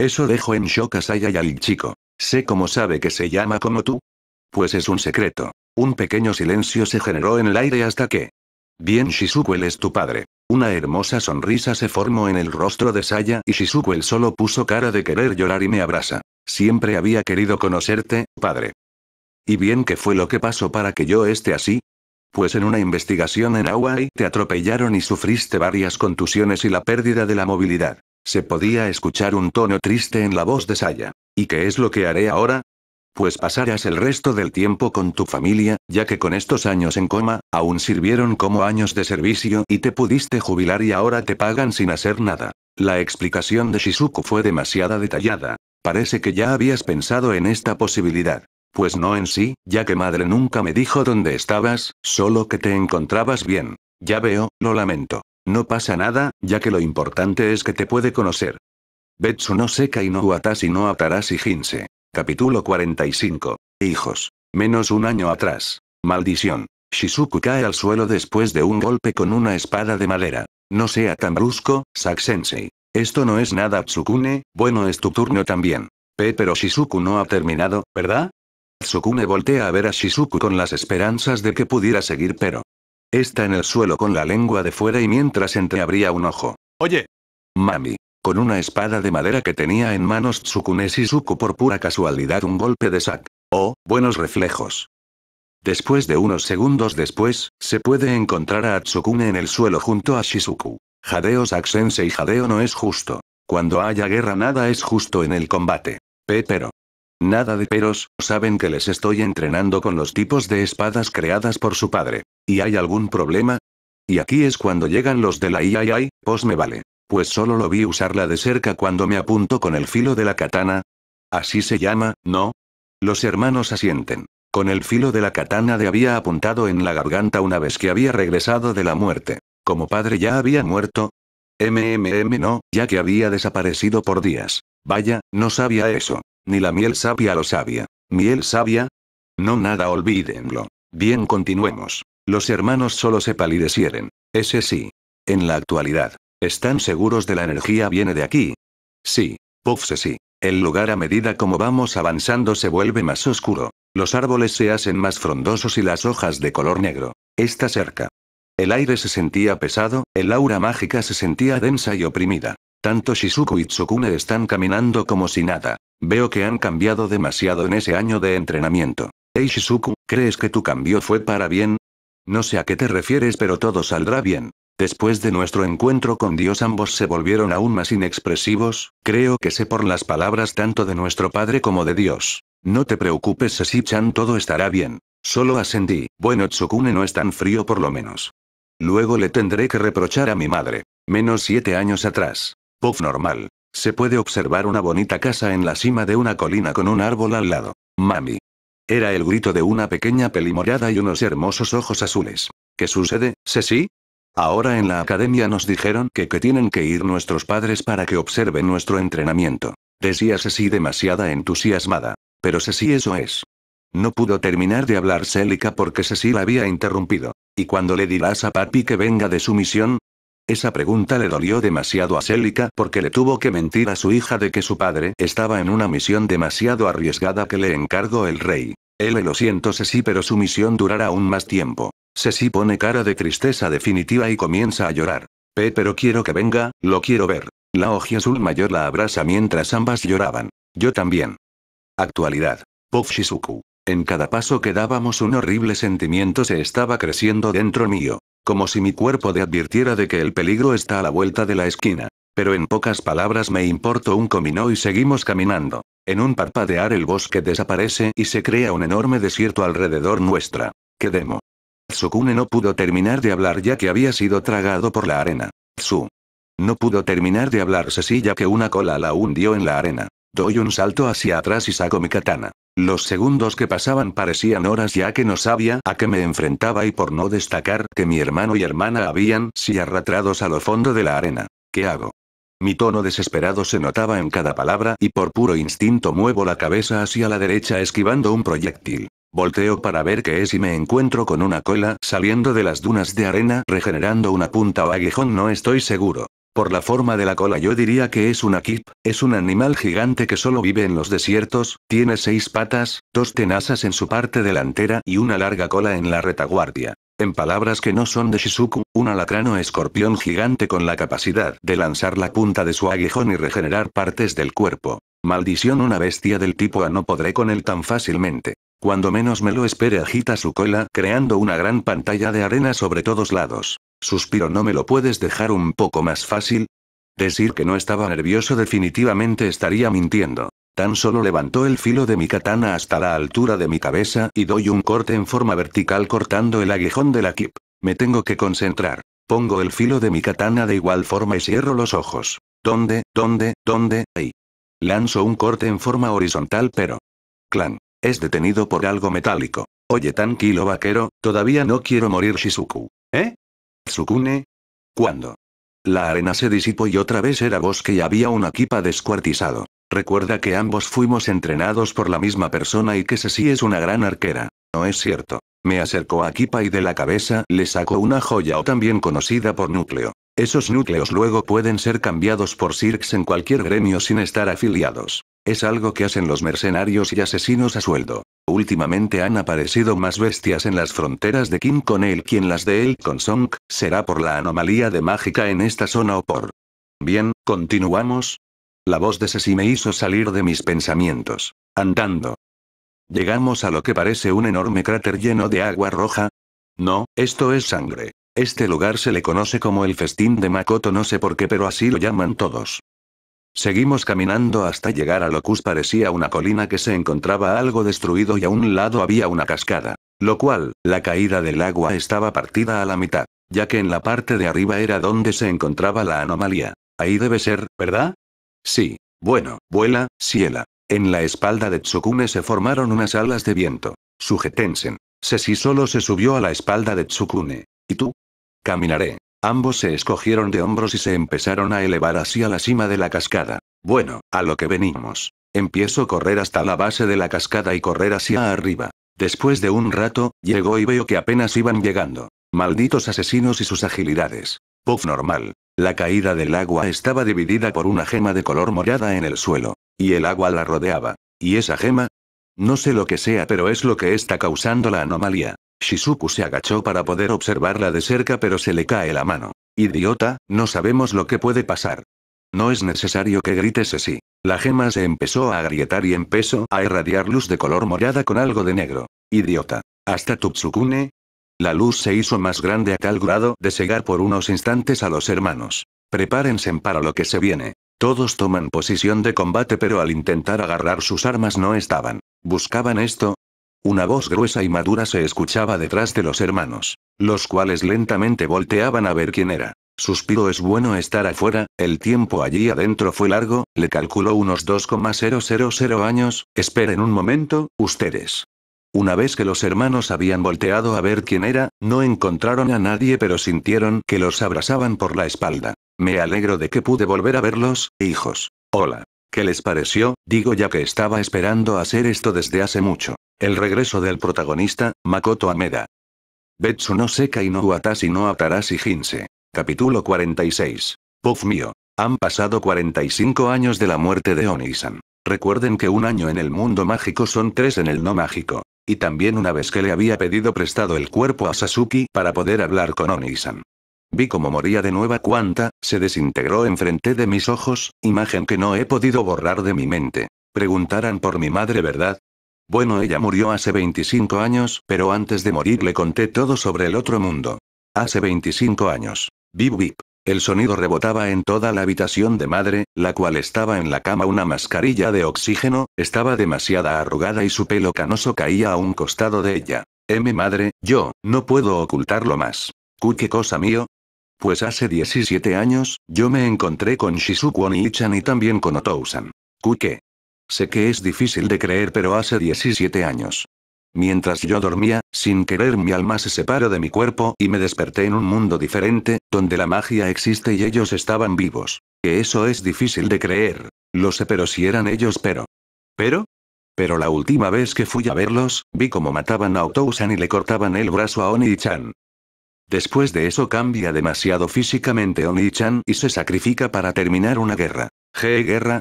Eso dejó en shock a Saya y al chico. ¿Sé cómo sabe que se llama como tú? Pues es un secreto. Un pequeño silencio se generó en el aire hasta que... Bien Shizuku, él es tu padre. Una hermosa sonrisa se formó en el rostro de Saya y Shizuku el solo puso cara de querer llorar y me abraza. Siempre había querido conocerte, padre. ¿Y bien qué fue lo que pasó para que yo esté así? Pues en una investigación en Hawaii te atropellaron y sufriste varias contusiones y la pérdida de la movilidad. Se podía escuchar un tono triste en la voz de Saya. ¿Y qué es lo que haré ahora? Pues pasarás el resto del tiempo con tu familia, ya que con estos años en coma, aún sirvieron como años de servicio y te pudiste jubilar y ahora te pagan sin hacer nada. La explicación de Shizuku fue demasiada detallada. Parece que ya habías pensado en esta posibilidad. Pues no en sí, ya que madre nunca me dijo dónde estabas, solo que te encontrabas bien. Ya veo, lo lamento. No pasa nada, ya que lo importante es que te puede conocer. Betsu no seca y no y no y jinse. Capítulo 45. Hijos. Menos un año atrás. Maldición. Shizuku cae al suelo después de un golpe con una espada de madera. No sea tan brusco, Saksensei. Esto no es nada, Tsukune, bueno es tu turno también. Pe, pero Shizuku no ha terminado, ¿verdad? Tsukune voltea a ver a Shizuku con las esperanzas de que pudiera seguir, pero. Está en el suelo con la lengua de fuera y mientras entreabría un ojo. Oye. Mami. Con una espada de madera que tenía en manos Tsukune Shizuku por pura casualidad un golpe de sac. Oh, buenos reflejos. Después de unos segundos después, se puede encontrar a Tsukune en el suelo junto a Shizuku. Jadeo Saxense y jadeo no es justo. Cuando haya guerra nada es justo en el combate. Pero. Nada de peros, saben que les estoy entrenando con los tipos de espadas creadas por su padre. ¿Y hay algún problema? Y aquí es cuando llegan los de la IAI, pues me vale. Pues solo lo vi usarla de cerca cuando me apunto con el filo de la katana. Así se llama, ¿no? Los hermanos asienten. Con el filo de la katana de había apuntado en la garganta una vez que había regresado de la muerte. Como padre ya había muerto. MMM no, ya que había desaparecido por días. Vaya, no sabía eso. Ni la miel sabia lo sabía. ¿Miel sabia? No nada olvídenlo. Bien continuemos. Los hermanos solo se palidecieren. Ese sí. En la actualidad, ¿Están seguros de la energía viene de aquí? Sí. se sí. El lugar a medida como vamos avanzando se vuelve más oscuro. Los árboles se hacen más frondosos y las hojas de color negro. Está cerca. El aire se sentía pesado, el aura mágica se sentía densa y oprimida. Tanto Shizuku y Tsukune están caminando como si nada. Veo que han cambiado demasiado en ese año de entrenamiento. Hey Shizuku, ¿crees que tu cambio fue para bien? No sé a qué te refieres, pero todo saldrá bien. Después de nuestro encuentro con Dios ambos se volvieron aún más inexpresivos, creo que sé por las palabras tanto de nuestro Padre como de Dios. No te preocupes Sesi-chan todo estará bien. Solo ascendí, bueno Tsukune no es tan frío por lo menos. Luego le tendré que reprochar a mi madre. Menos siete años atrás. Puff normal. Se puede observar una bonita casa en la cima de una colina con un árbol al lado. Mami. Era el grito de una pequeña peli y unos hermosos ojos azules. ¿Qué sucede, Ceci? Ahora en la academia nos dijeron que, que tienen que ir nuestros padres para que observen nuestro entrenamiento. Decía Ceci demasiada entusiasmada. Pero Ceci eso es. No pudo terminar de hablar Célica porque Ceci la había interrumpido. ¿Y cuando le dirás a papi que venga de su misión? Esa pregunta le dolió demasiado a Célica porque le tuvo que mentir a su hija de que su padre estaba en una misión demasiado arriesgada que le encargó el rey. Él lo siento Ceci pero su misión durará aún más tiempo. Ceci pone cara de tristeza definitiva y comienza a llorar. Pe pero quiero que venga, lo quiero ver. La hoja azul mayor la abraza mientras ambas lloraban. Yo también. Actualidad. Puff En cada paso que dábamos un horrible sentimiento se estaba creciendo dentro mío. Como si mi cuerpo de advirtiera de que el peligro está a la vuelta de la esquina. Pero en pocas palabras me importo un comino y seguimos caminando. En un parpadear el bosque desaparece y se crea un enorme desierto alrededor nuestra. Quedemos. Tsukune no pudo terminar de hablar ya que había sido tragado por la arena. Tsu. No pudo terminar de hablar sí ya que una cola la hundió en la arena. Doy un salto hacia atrás y saco mi katana. Los segundos que pasaban parecían horas ya que no sabía a qué me enfrentaba y por no destacar que mi hermano y hermana habían si arrastrados a lo fondo de la arena. ¿Qué hago? Mi tono desesperado se notaba en cada palabra y por puro instinto muevo la cabeza hacia la derecha esquivando un proyectil. Volteo para ver qué es y me encuentro con una cola saliendo de las dunas de arena regenerando una punta o aguijón no estoy seguro. Por la forma de la cola yo diría que es una kip, es un animal gigante que solo vive en los desiertos, tiene seis patas, dos tenazas en su parte delantera y una larga cola en la retaguardia. En palabras que no son de Shizuku, un alacrano escorpión gigante con la capacidad de lanzar la punta de su aguijón y regenerar partes del cuerpo. Maldición una bestia del tipo A ah, no podré con él tan fácilmente. Cuando menos me lo espere agita su cola creando una gran pantalla de arena sobre todos lados. Suspiro ¿no me lo puedes dejar un poco más fácil? Decir que no estaba nervioso definitivamente estaría mintiendo. Tan solo levantó el filo de mi katana hasta la altura de mi cabeza y doy un corte en forma vertical cortando el aguijón de la kip. Me tengo que concentrar. Pongo el filo de mi katana de igual forma y cierro los ojos. ¿Dónde, dónde, dónde? Ahí. Lanzo un corte en forma horizontal pero... Clan. Es detenido por algo metálico. Oye, tranquilo vaquero, todavía no quiero morir Shizuku. ¿Eh? Tsukune. ¿Cuándo? La arena se disipó y otra vez era bosque y había un Akipa descuartizado. Recuerda que ambos fuimos entrenados por la misma persona y que Ceci es una gran arquera. No es cierto. Me acercó a Akipa y de la cabeza le sacó una joya o también conocida por núcleo. Esos núcleos luego pueden ser cambiados por Sirx en cualquier gremio sin estar afiliados. Es algo que hacen los mercenarios y asesinos a sueldo. Últimamente han aparecido más bestias en las fronteras de Kim él quien las de él con Song, será por la anomalía de mágica en esta zona o por... Bien, continuamos. La voz de Ceci me hizo salir de mis pensamientos. Andando. Llegamos a lo que parece un enorme cráter lleno de agua roja. No, esto es sangre. Este lugar se le conoce como el festín de Makoto no sé por qué pero así lo llaman todos. Seguimos caminando hasta llegar a lo que parecía una colina que se encontraba algo destruido y a un lado había una cascada. Lo cual, la caída del agua estaba partida a la mitad, ya que en la parte de arriba era donde se encontraba la anomalía. Ahí debe ser, ¿verdad? Sí. Bueno, vuela, ciela. En la espalda de Tsukune se formaron unas alas de viento. Sujetensen. Sesi solo se subió a la espalda de Tsukune. ¿Y tú? Caminaré. Ambos se escogieron de hombros y se empezaron a elevar hacia la cima de la cascada. Bueno, a lo que venimos. Empiezo a correr hasta la base de la cascada y correr hacia arriba. Después de un rato, llegó y veo que apenas iban llegando. Malditos asesinos y sus agilidades. Puff normal. La caída del agua estaba dividida por una gema de color morada en el suelo. Y el agua la rodeaba. Y esa gema, no sé lo que sea, pero es lo que está causando la anomalía. Shizuku se agachó para poder observarla de cerca, pero se le cae la mano. Idiota, no sabemos lo que puede pasar. No es necesario que grites así. La gema se empezó a agrietar y empezó a irradiar luz de color morada con algo de negro. Idiota. Hasta Tutsukune. La luz se hizo más grande a tal grado de cegar por unos instantes a los hermanos. Prepárense para lo que se viene. Todos toman posición de combate pero al intentar agarrar sus armas no estaban. Buscaban esto, una voz gruesa y madura se escuchaba detrás de los hermanos, los cuales lentamente volteaban a ver quién era. Suspiro es bueno estar afuera, el tiempo allí adentro fue largo, le calculó unos 2,000 años, esperen un momento, ustedes. Una vez que los hermanos habían volteado a ver quién era, no encontraron a nadie pero sintieron que los abrazaban por la espalda. Me alegro de que pude volver a verlos, hijos. Hola. ¿Qué les pareció? Digo ya que estaba esperando hacer esto desde hace mucho. El regreso del protagonista, Makoto Ameda. Betsu no y no Watashi no Atarashi Jinse. Capítulo 46. Puff mío. Han pasado 45 años de la muerte de Onisan. Recuerden que un año en el mundo mágico son tres en el no mágico. Y también una vez que le había pedido prestado el cuerpo a Sasuke para poder hablar con Onisan. Vi como moría de nueva cuanta, se desintegró enfrente de mis ojos, imagen que no he podido borrar de mi mente. preguntarán por mi madre, ¿verdad? Bueno, ella murió hace 25 años, pero antes de morir le conté todo sobre el otro mundo. Hace 25 años. Bip bip. El sonido rebotaba en toda la habitación de madre, la cual estaba en la cama una mascarilla de oxígeno, estaba demasiada arrugada y su pelo canoso caía a un costado de ella. Eh, M madre, yo, no puedo ocultarlo más. ¿Qué cosa mío? Pues hace 17 años, yo me encontré con Shizuku Oni-chan y también con Otousan. Kuke. Sé que es difícil de creer pero hace 17 años. Mientras yo dormía, sin querer mi alma se separó de mi cuerpo y me desperté en un mundo diferente, donde la magia existe y ellos estaban vivos. Que eso es difícil de creer. Lo sé pero si eran ellos pero... ¿Pero? Pero la última vez que fui a verlos, vi cómo mataban a Otousan y le cortaban el brazo a Oni-chan. Después de eso cambia demasiado físicamente Oni-chan y se sacrifica para terminar una guerra. ¿G guerra?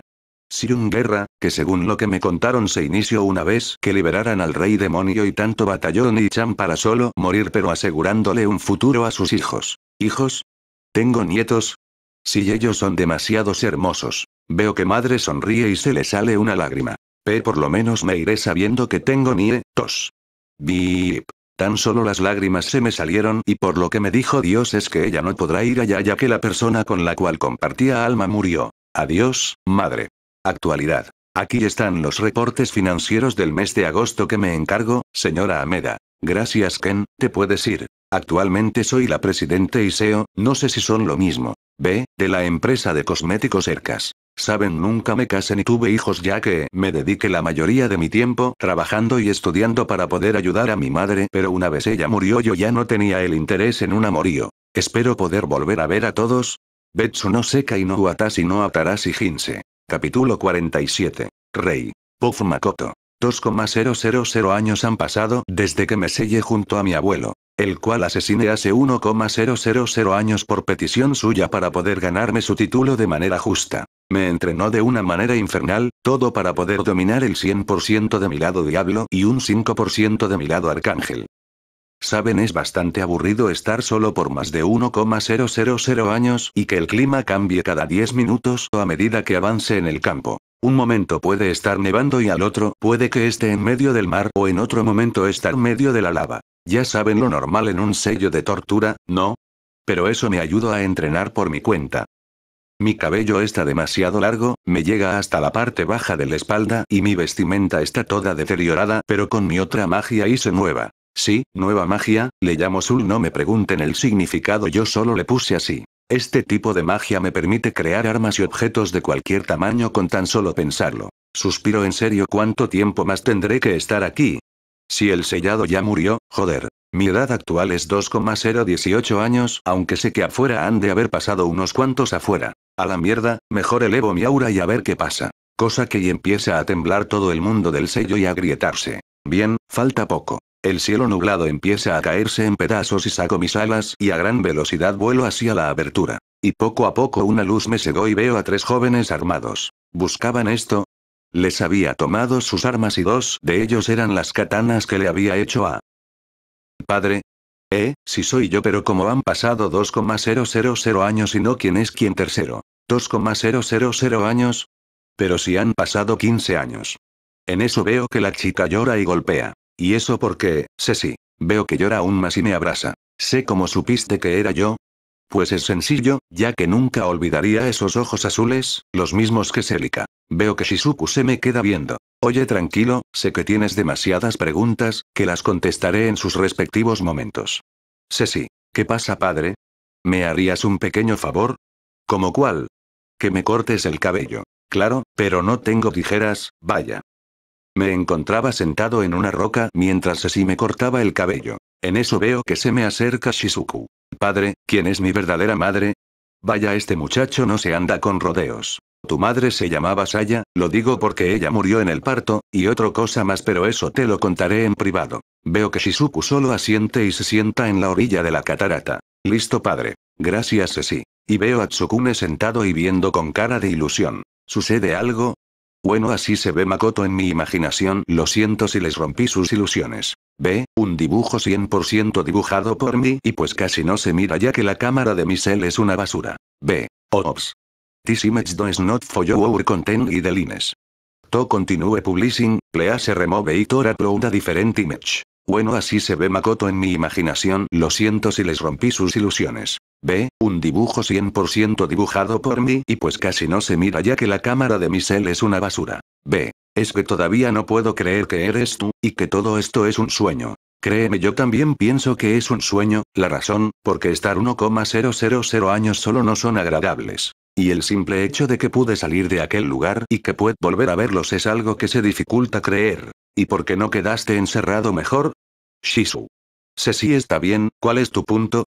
un guerra, que según lo que me contaron se inició una vez que liberaran al rey demonio y tanto batalló Oni-chan para solo morir pero asegurándole un futuro a sus hijos. ¿Hijos? ¿Tengo nietos? Si ellos son demasiados hermosos. Veo que madre sonríe y se le sale una lágrima. P por lo menos me iré sabiendo que tengo nietos. Bip. Tan solo las lágrimas se me salieron y por lo que me dijo Dios es que ella no podrá ir allá ya que la persona con la cual compartía alma murió. Adiós, madre. Actualidad. Aquí están los reportes financieros del mes de agosto que me encargo, señora Ameda. Gracias Ken, te puedes ir. Actualmente soy la presidente y seo no sé si son lo mismo. B, de la empresa de cosméticos Ercas. Saben, nunca me casé ni tuve hijos ya que me dediqué la mayoría de mi tiempo trabajando y estudiando para poder ayudar a mi madre, pero una vez ella murió yo ya no tenía el interés en un amorío. Espero poder volver a ver a todos. Betsu no seca y no y no y Jinse. Capítulo 47. Rey. Puff Makoto. 2,000 años han pasado desde que me sellé junto a mi abuelo, el cual asesiné hace 1,000 años por petición suya para poder ganarme su título de manera justa. Me entrenó de una manera infernal, todo para poder dominar el 100% de mi lado diablo y un 5% de mi lado arcángel. Saben, es bastante aburrido estar solo por más de 1,000 años y que el clima cambie cada 10 minutos o a medida que avance en el campo. Un momento puede estar nevando y al otro puede que esté en medio del mar o en otro momento estar en medio de la lava. Ya saben lo normal en un sello de tortura, ¿no? Pero eso me ayudó a entrenar por mi cuenta. Mi cabello está demasiado largo, me llega hasta la parte baja de la espalda y mi vestimenta está toda deteriorada, pero con mi otra magia hice nueva. Sí, nueva magia, le llamo Zul no me pregunten el significado, yo solo le puse así. Este tipo de magia me permite crear armas y objetos de cualquier tamaño con tan solo pensarlo. Suspiro en serio cuánto tiempo más tendré que estar aquí. Si el sellado ya murió, joder. Mi edad actual es 2,018 años, aunque sé que afuera han de haber pasado unos cuantos afuera. A la mierda, mejor elevo mi aura y a ver qué pasa. Cosa que y empieza a temblar todo el mundo del sello y a agrietarse. Bien, falta poco. El cielo nublado empieza a caerse en pedazos y saco mis alas y a gran velocidad vuelo hacia la abertura. Y poco a poco una luz me cegó y veo a tres jóvenes armados. ¿Buscaban esto? Les había tomado sus armas y dos de ellos eran las katanas que le había hecho a... Padre. Eh, si soy yo pero como han pasado 2,000 años y no quién es quién tercero. 2,000 años. Pero si han pasado 15 años. En eso veo que la chica llora y golpea. Y eso porque, Ceci, veo que llora aún más y me abraza. Sé cómo supiste que era yo, pues es sencillo, ya que nunca olvidaría esos ojos azules, los mismos que Celica. Veo que Shizuku se me queda viendo. Oye tranquilo, sé que tienes demasiadas preguntas, que las contestaré en sus respectivos momentos. Ceci, ¿qué pasa padre? ¿Me harías un pequeño favor? ¿Como cuál? Que me cortes el cabello. Claro, pero no tengo tijeras, vaya. Me encontraba sentado en una roca mientras así me cortaba el cabello. En eso veo que se me acerca Shizuku. Padre, ¿quién es mi verdadera madre? Vaya, este muchacho no se anda con rodeos. Tu madre se llamaba Saya, lo digo porque ella murió en el parto, y otra cosa más pero eso te lo contaré en privado. Veo que Shizuku solo asiente y se sienta en la orilla de la catarata. Listo padre. Gracias Sesi. Y veo a Tsukune sentado y viendo con cara de ilusión. ¿Sucede algo? Bueno, así se ve Makoto en mi imaginación. Lo siento si les rompí sus ilusiones. Ve, un dibujo 100% dibujado por mí y pues casi no se mira ya que la cámara de mi cel es una basura. Ve. Ops. This image does not follow our content guidelines. To continue publishing, please remove it or upload a different image. Bueno, así se ve Makoto en mi imaginación. Lo siento si les rompí sus ilusiones. Ve, un dibujo 100% dibujado por mí y pues casi no se mira ya que la cámara de mi cel es una basura. Ve, es que todavía no puedo creer que eres tú, y que todo esto es un sueño. Créeme, yo también pienso que es un sueño, la razón, porque estar 1,000 años solo no son agradables. Y el simple hecho de que pude salir de aquel lugar y que puedo volver a verlos es algo que se dificulta creer. ¿Y por qué no quedaste encerrado mejor? Shisu. Sé si está bien, ¿cuál es tu punto?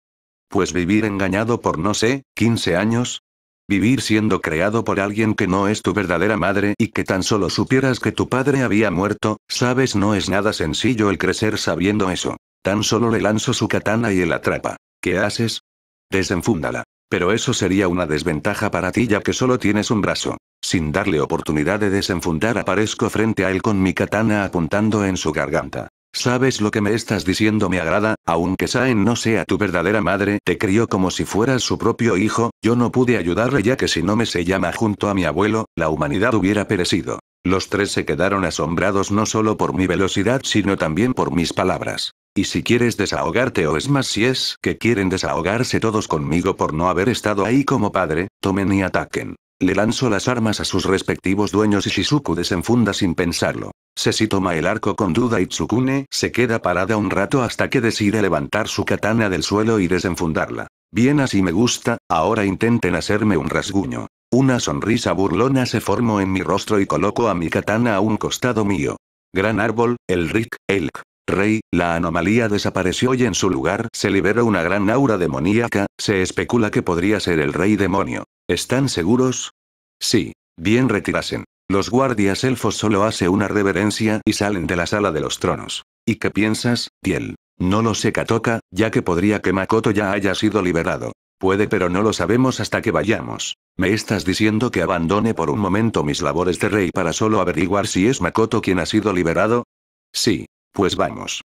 Pues vivir engañado por no sé, 15 años. Vivir siendo creado por alguien que no es tu verdadera madre y que tan solo supieras que tu padre había muerto, sabes no es nada sencillo el crecer sabiendo eso. Tan solo le lanzo su katana y él atrapa. ¿Qué haces? Desenfúndala. Pero eso sería una desventaja para ti ya que solo tienes un brazo. Sin darle oportunidad de desenfundar aparezco frente a él con mi katana apuntando en su garganta. Sabes lo que me estás diciendo me agrada, aunque Saen no sea tu verdadera madre, te crió como si fueras su propio hijo, yo no pude ayudarle ya que si no me se llama junto a mi abuelo, la humanidad hubiera perecido. Los tres se quedaron asombrados no solo por mi velocidad sino también por mis palabras. Y si quieres desahogarte o es más si es que quieren desahogarse todos conmigo por no haber estado ahí como padre, tomen y ataquen. Le lanzo las armas a sus respectivos dueños y Shizuku desenfunda sin pensarlo si toma el arco con duda y Tsukune se queda parada un rato hasta que decide levantar su katana del suelo y desenfundarla. Bien así me gusta, ahora intenten hacerme un rasguño. Una sonrisa burlona se formó en mi rostro y coloco a mi katana a un costado mío. Gran árbol, el Rick, Elk. Rey, la anomalía desapareció y en su lugar se liberó una gran aura demoníaca, se especula que podría ser el rey demonio. ¿Están seguros? Sí. Bien retirasen. Los guardias elfos solo hace una reverencia y salen de la sala de los tronos. ¿Y qué piensas, Tiel? No lo sé Katoka, ya que podría que Makoto ya haya sido liberado. Puede pero no lo sabemos hasta que vayamos. ¿Me estás diciendo que abandone por un momento mis labores de rey para solo averiguar si es Makoto quien ha sido liberado? Sí. Pues vamos.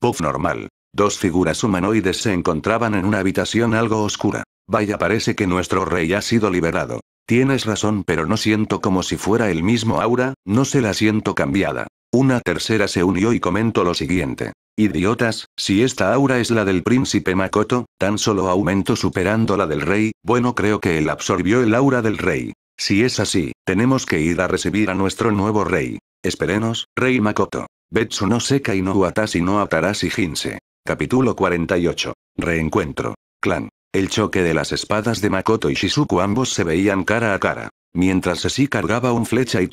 Puff normal. Dos figuras humanoides se encontraban en una habitación algo oscura. Vaya parece que nuestro rey ha sido liberado. Tienes razón, pero no siento como si fuera el mismo aura, no se la siento cambiada. Una tercera se unió y comentó lo siguiente. Idiotas, si esta aura es la del príncipe Makoto, tan solo aumento superando la del rey, bueno creo que él absorbió el aura del rey. Si es así, tenemos que ir a recibir a nuestro nuevo rey. Esperenos, rey Makoto. Betsu no y no y no Atarashi Jinse. Capítulo 48. Reencuentro. Clan. El choque de las espadas de Makoto y Shizuku ambos se veían cara a cara. Mientras así cargaba un flecha y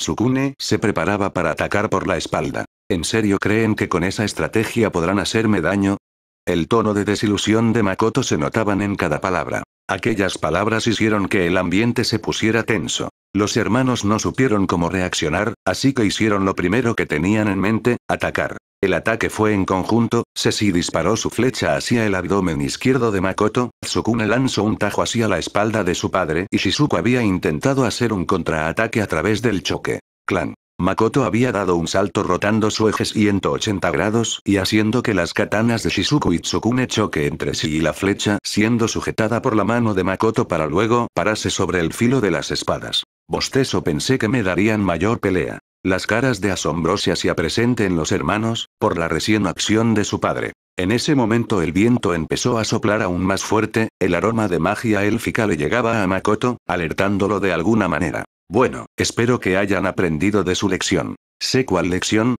se preparaba para atacar por la espalda. ¿En serio creen que con esa estrategia podrán hacerme daño? El tono de desilusión de Makoto se notaban en cada palabra. Aquellas palabras hicieron que el ambiente se pusiera tenso. Los hermanos no supieron cómo reaccionar, así que hicieron lo primero que tenían en mente, atacar. El ataque fue en conjunto, Sesi disparó su flecha hacia el abdomen izquierdo de Makoto, Tsukune lanzó un tajo hacia la espalda de su padre y Shizuku había intentado hacer un contraataque a través del choque. Clan. Makoto había dado un salto rotando su eje 180 grados y haciendo que las katanas de Shizuku y Tsukune choque entre sí y la flecha siendo sujetada por la mano de Makoto para luego pararse sobre el filo de las espadas. Bostezo pensé que me darían mayor pelea. Las caras de asombro se hacía presente en los hermanos, por la recién acción de su padre. En ese momento el viento empezó a soplar aún más fuerte, el aroma de magia élfica le llegaba a Makoto, alertándolo de alguna manera. Bueno, espero que hayan aprendido de su lección. ¿Sé cuál lección?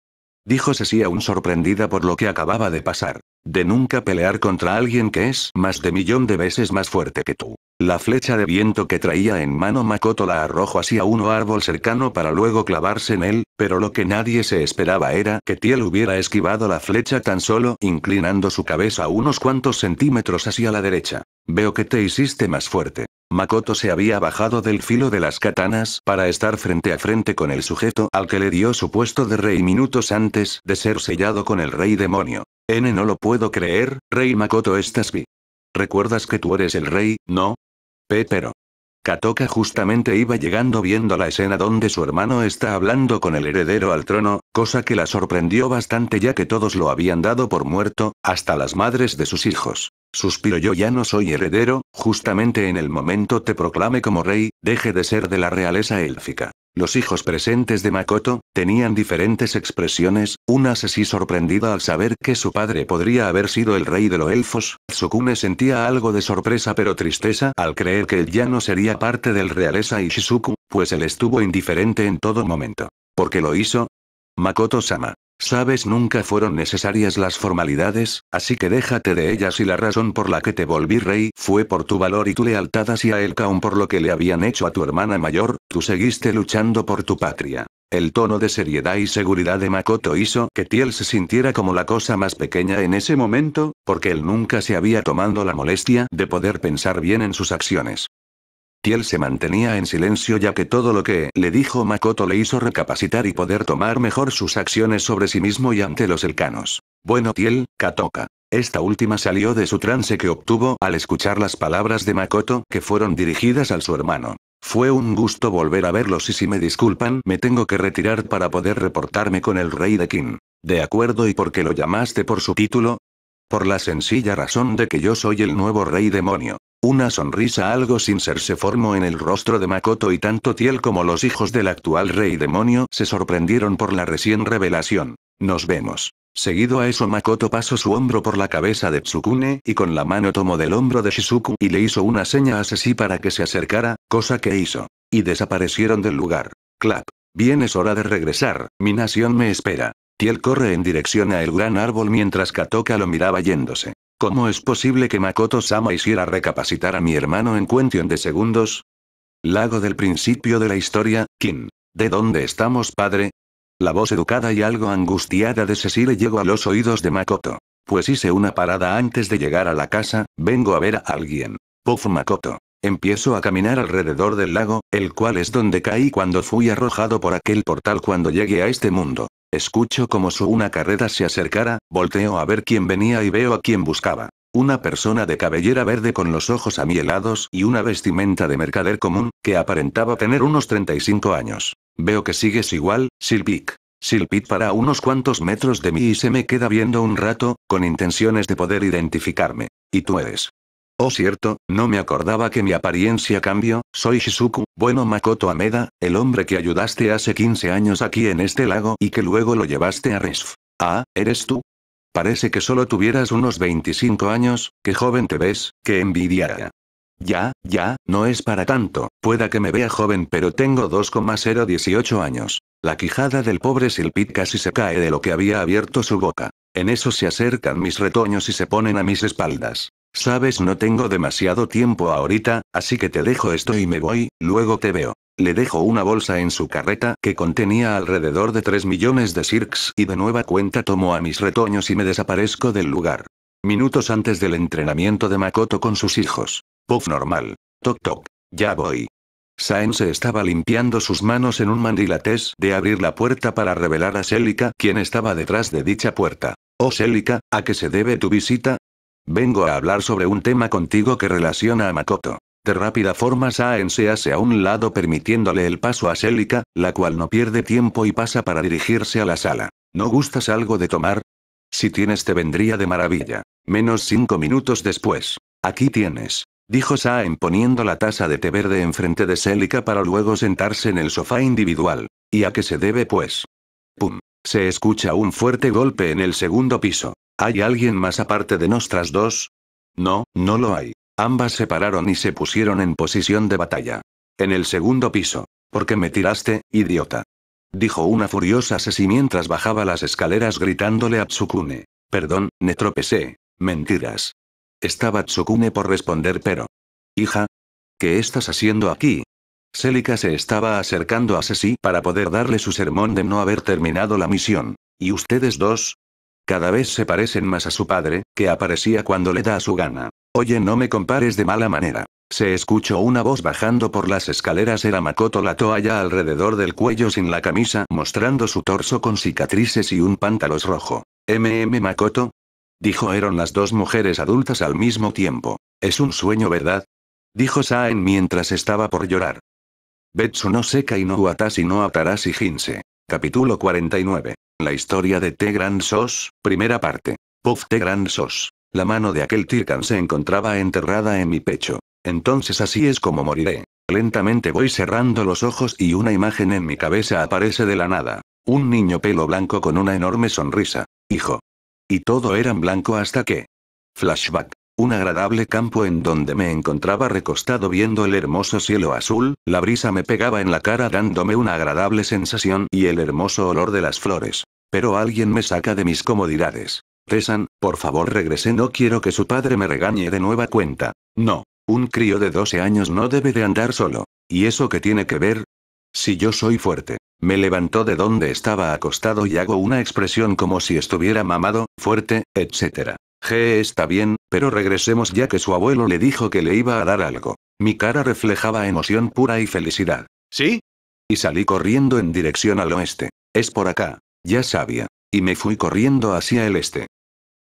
Dijo Ceci aún sorprendida por lo que acababa de pasar. De nunca pelear contra alguien que es más de millón de veces más fuerte que tú. La flecha de viento que traía en mano Makoto la arrojó hacia un árbol cercano para luego clavarse en él, pero lo que nadie se esperaba era que Tiel hubiera esquivado la flecha tan solo inclinando su cabeza unos cuantos centímetros hacia la derecha. Veo que te hiciste más fuerte. Makoto se había bajado del filo de las katanas para estar frente a frente con el sujeto al que le dio su puesto de rey minutos antes de ser sellado con el rey demonio. N no lo puedo creer, rey Makoto estás vi. ¿Recuerdas que tú eres el rey, no? P Pero. Katoka justamente iba llegando viendo la escena donde su hermano está hablando con el heredero al trono, cosa que la sorprendió bastante ya que todos lo habían dado por muerto, hasta las madres de sus hijos. Suspiro yo ya no soy heredero, justamente en el momento te proclame como rey, deje de ser de la realeza élfica. Los hijos presentes de Makoto, tenían diferentes expresiones, unas así sorprendida al saber que su padre podría haber sido el rey de los elfos, Tsukune sentía algo de sorpresa pero tristeza al creer que él ya no sería parte del realeza Ishizuku, pues él estuvo indiferente en todo momento. ¿Por qué lo hizo? Makoto-sama. Sabes, nunca fueron necesarias las formalidades, así que déjate de ellas y la razón por la que te volví rey fue por tu valor y tu lealtad hacia el Kaun por lo que le habían hecho a tu hermana mayor, tú seguiste luchando por tu patria. El tono de seriedad y seguridad de Makoto hizo que Tiel se sintiera como la cosa más pequeña en ese momento, porque él nunca se había tomado la molestia de poder pensar bien en sus acciones. Tiel se mantenía en silencio ya que todo lo que le dijo Makoto le hizo recapacitar y poder tomar mejor sus acciones sobre sí mismo y ante los elcanos. Bueno Tiel, Katoka. Esta última salió de su trance que obtuvo al escuchar las palabras de Makoto que fueron dirigidas a su hermano. Fue un gusto volver a verlos y si me disculpan me tengo que retirar para poder reportarme con el rey de Kin. De acuerdo y porque lo llamaste por su título, por la sencilla razón de que yo soy el nuevo rey demonio. Una sonrisa algo sin ser se formó en el rostro de Makoto y tanto Tiel como los hijos del actual rey demonio se sorprendieron por la recién revelación. Nos vemos. Seguido a eso Makoto pasó su hombro por la cabeza de Tsukune y con la mano tomó del hombro de Shizuku y le hizo una seña a Sesi para que se acercara, cosa que hizo. Y desaparecieron del lugar. Clap. Bien es hora de regresar, mi nación me espera. Tiel corre en dirección a el gran árbol mientras Katoka lo miraba yéndose. ¿Cómo es posible que Makoto-sama hiciera recapacitar a mi hermano en cuestión de segundos? Lago del principio de la historia, Kim. ¿De dónde estamos, padre? La voz educada y algo angustiada de Cecile llegó a los oídos de Makoto. Pues hice una parada antes de llegar a la casa, vengo a ver a alguien. Puff Makoto. Empiezo a caminar alrededor del lago, el cual es donde caí cuando fui arrojado por aquel portal cuando llegué a este mundo. Escucho como su una carrera se acercara, volteo a ver quién venía y veo a quien buscaba. Una persona de cabellera verde con los ojos amielados y una vestimenta de mercader común, que aparentaba tener unos 35 años. Veo que sigues igual, Silpic. Silpic para unos cuantos metros de mí y se me queda viendo un rato, con intenciones de poder identificarme. ¿Y tú eres? Oh cierto, no me acordaba que mi apariencia cambió, soy Shizuku, bueno Makoto Ameda, el hombre que ayudaste hace 15 años aquí en este lago y que luego lo llevaste a Resf. Ah, ¿eres tú? Parece que solo tuvieras unos 25 años, qué joven te ves, qué envidiara. Ya, ya, no es para tanto, pueda que me vea joven pero tengo 2,018 años. La quijada del pobre Silpit casi se cae de lo que había abierto su boca. En eso se acercan mis retoños y se ponen a mis espaldas. Sabes, no tengo demasiado tiempo ahorita, así que te dejo esto y me voy, luego te veo. Le dejo una bolsa en su carreta que contenía alrededor de 3 millones de circs y de nueva cuenta tomo a mis retoños y me desaparezco del lugar. Minutos antes del entrenamiento de Makoto con sus hijos. Puff normal. Toc toc. Ya voy. Saen se estaba limpiando sus manos en un mandilates de abrir la puerta para revelar a Celica quien estaba detrás de dicha puerta. Oh Celica, ¿a qué se debe tu visita? Vengo a hablar sobre un tema contigo que relaciona a Makoto. De rápida forma Saen se hace a un lado permitiéndole el paso a Celica, la cual no pierde tiempo y pasa para dirigirse a la sala. ¿No gustas algo de tomar? Si tienes te vendría de maravilla. Menos cinco minutos después. Aquí tienes. Dijo Saen poniendo la taza de té verde enfrente de Celica para luego sentarse en el sofá individual. ¿Y a qué se debe pues? ¡Pum! Se escucha un fuerte golpe en el segundo piso. ¿Hay alguien más aparte de nuestras dos? No, no lo hay. Ambas se pararon y se pusieron en posición de batalla. En el segundo piso. ¿Por qué me tiraste, idiota? Dijo una furiosa Sesi mientras bajaba las escaleras gritándole a Tsukune. Perdón, me tropecé. Mentiras. Estaba Tsukune por responder pero... Hija. ¿Qué estás haciendo aquí? Celica se estaba acercando a Sesi para poder darle su sermón de no haber terminado la misión. Y ustedes dos, cada vez se parecen más a su padre, que aparecía cuando le da su gana. Oye, no me compares de mala manera. Se escuchó una voz bajando por las escaleras. Era Makoto la toalla alrededor del cuello sin la camisa, mostrando su torso con cicatrices y un pantalón rojo. MM Makoto. Dijo Eran las dos mujeres adultas al mismo tiempo. Es un sueño, ¿verdad? Dijo Saen mientras estaba por llorar. Betsu no seca y no y no Atarashi jinse. Capítulo 49. La historia de T. Grand Sos, primera parte. Puff T. Grand Sos. La mano de aquel Tirkan se encontraba enterrada en mi pecho. Entonces así es como moriré. Lentamente voy cerrando los ojos y una imagen en mi cabeza aparece de la nada. Un niño pelo blanco con una enorme sonrisa. Hijo. Y todo era blanco hasta que. Flashback un agradable campo en donde me encontraba recostado viendo el hermoso cielo azul, la brisa me pegaba en la cara dándome una agradable sensación y el hermoso olor de las flores. Pero alguien me saca de mis comodidades. Tesan, por favor regrese no quiero que su padre me regañe de nueva cuenta. No. Un crío de 12 años no debe de andar solo. ¿Y eso qué tiene que ver? Si yo soy fuerte. Me levantó de donde estaba acostado y hago una expresión como si estuviera mamado, fuerte, etc. G está bien, pero regresemos ya que su abuelo le dijo que le iba a dar algo. Mi cara reflejaba emoción pura y felicidad. ¿Sí? Y salí corriendo en dirección al oeste. Es por acá. Ya sabía. Y me fui corriendo hacia el este.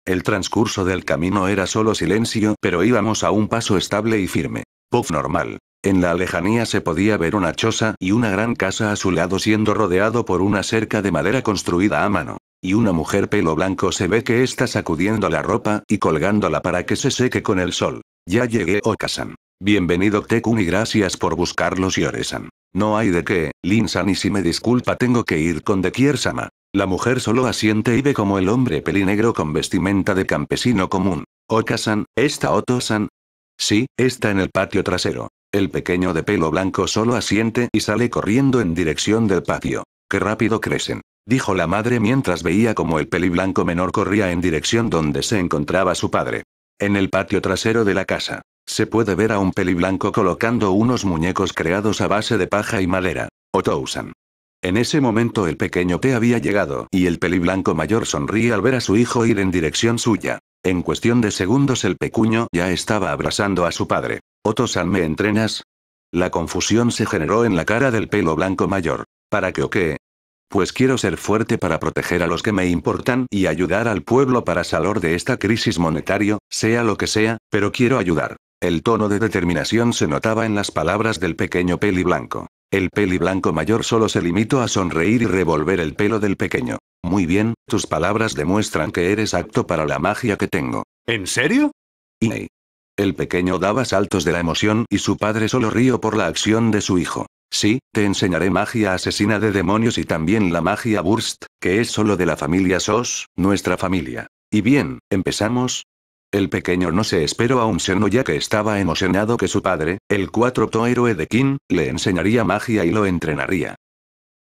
El transcurso del camino era solo silencio, pero íbamos a un paso estable y firme. Puff normal. En la lejanía se podía ver una choza y una gran casa a su lado siendo rodeado por una cerca de madera construida a mano. Y una mujer pelo blanco se ve que está sacudiendo la ropa y colgándola para que se seque con el sol. Ya llegué, Okasan. Bienvenido Tekun y gracias por buscarlos Yoresan. No hay de qué, Linsan y si me disculpa tengo que ir con Dekier-sama. La mujer solo asiente y ve como el hombre pelinegro con vestimenta de campesino común. Okasan, ¿está Otosan? Sí, está en el patio trasero. El pequeño de pelo blanco solo asiente y sale corriendo en dirección del patio. ¡Qué rápido crecen! dijo la madre mientras veía como el peliblanco menor corría en dirección donde se encontraba su padre. En el patio trasero de la casa, se puede ver a un blanco colocando unos muñecos creados a base de paja y madera, o En ese momento el pequeño p había llegado y el peliblanco mayor sonríe al ver a su hijo ir en dirección suya. En cuestión de segundos el pecuño ya estaba abrazando a su padre. Otosan ¿me entrenas? La confusión se generó en la cara del pelo blanco mayor. ¿Para qué o qué? Pues quiero ser fuerte para proteger a los que me importan y ayudar al pueblo para salir de esta crisis monetario, sea lo que sea, pero quiero ayudar. El tono de determinación se notaba en las palabras del pequeño peli blanco. El peli blanco mayor solo se limitó a sonreír y revolver el pelo del pequeño. Muy bien, tus palabras demuestran que eres apto para la magia que tengo. ¿En serio? Y el pequeño daba saltos de la emoción y su padre solo río por la acción de su hijo. Sí, te enseñaré magia asesina de demonios y también la magia burst, que es solo de la familia SOS, nuestra familia. Y bien, empezamos. El pequeño no se esperó a un seno ya que estaba emocionado que su padre, el 4 héroe de King, le enseñaría magia y lo entrenaría.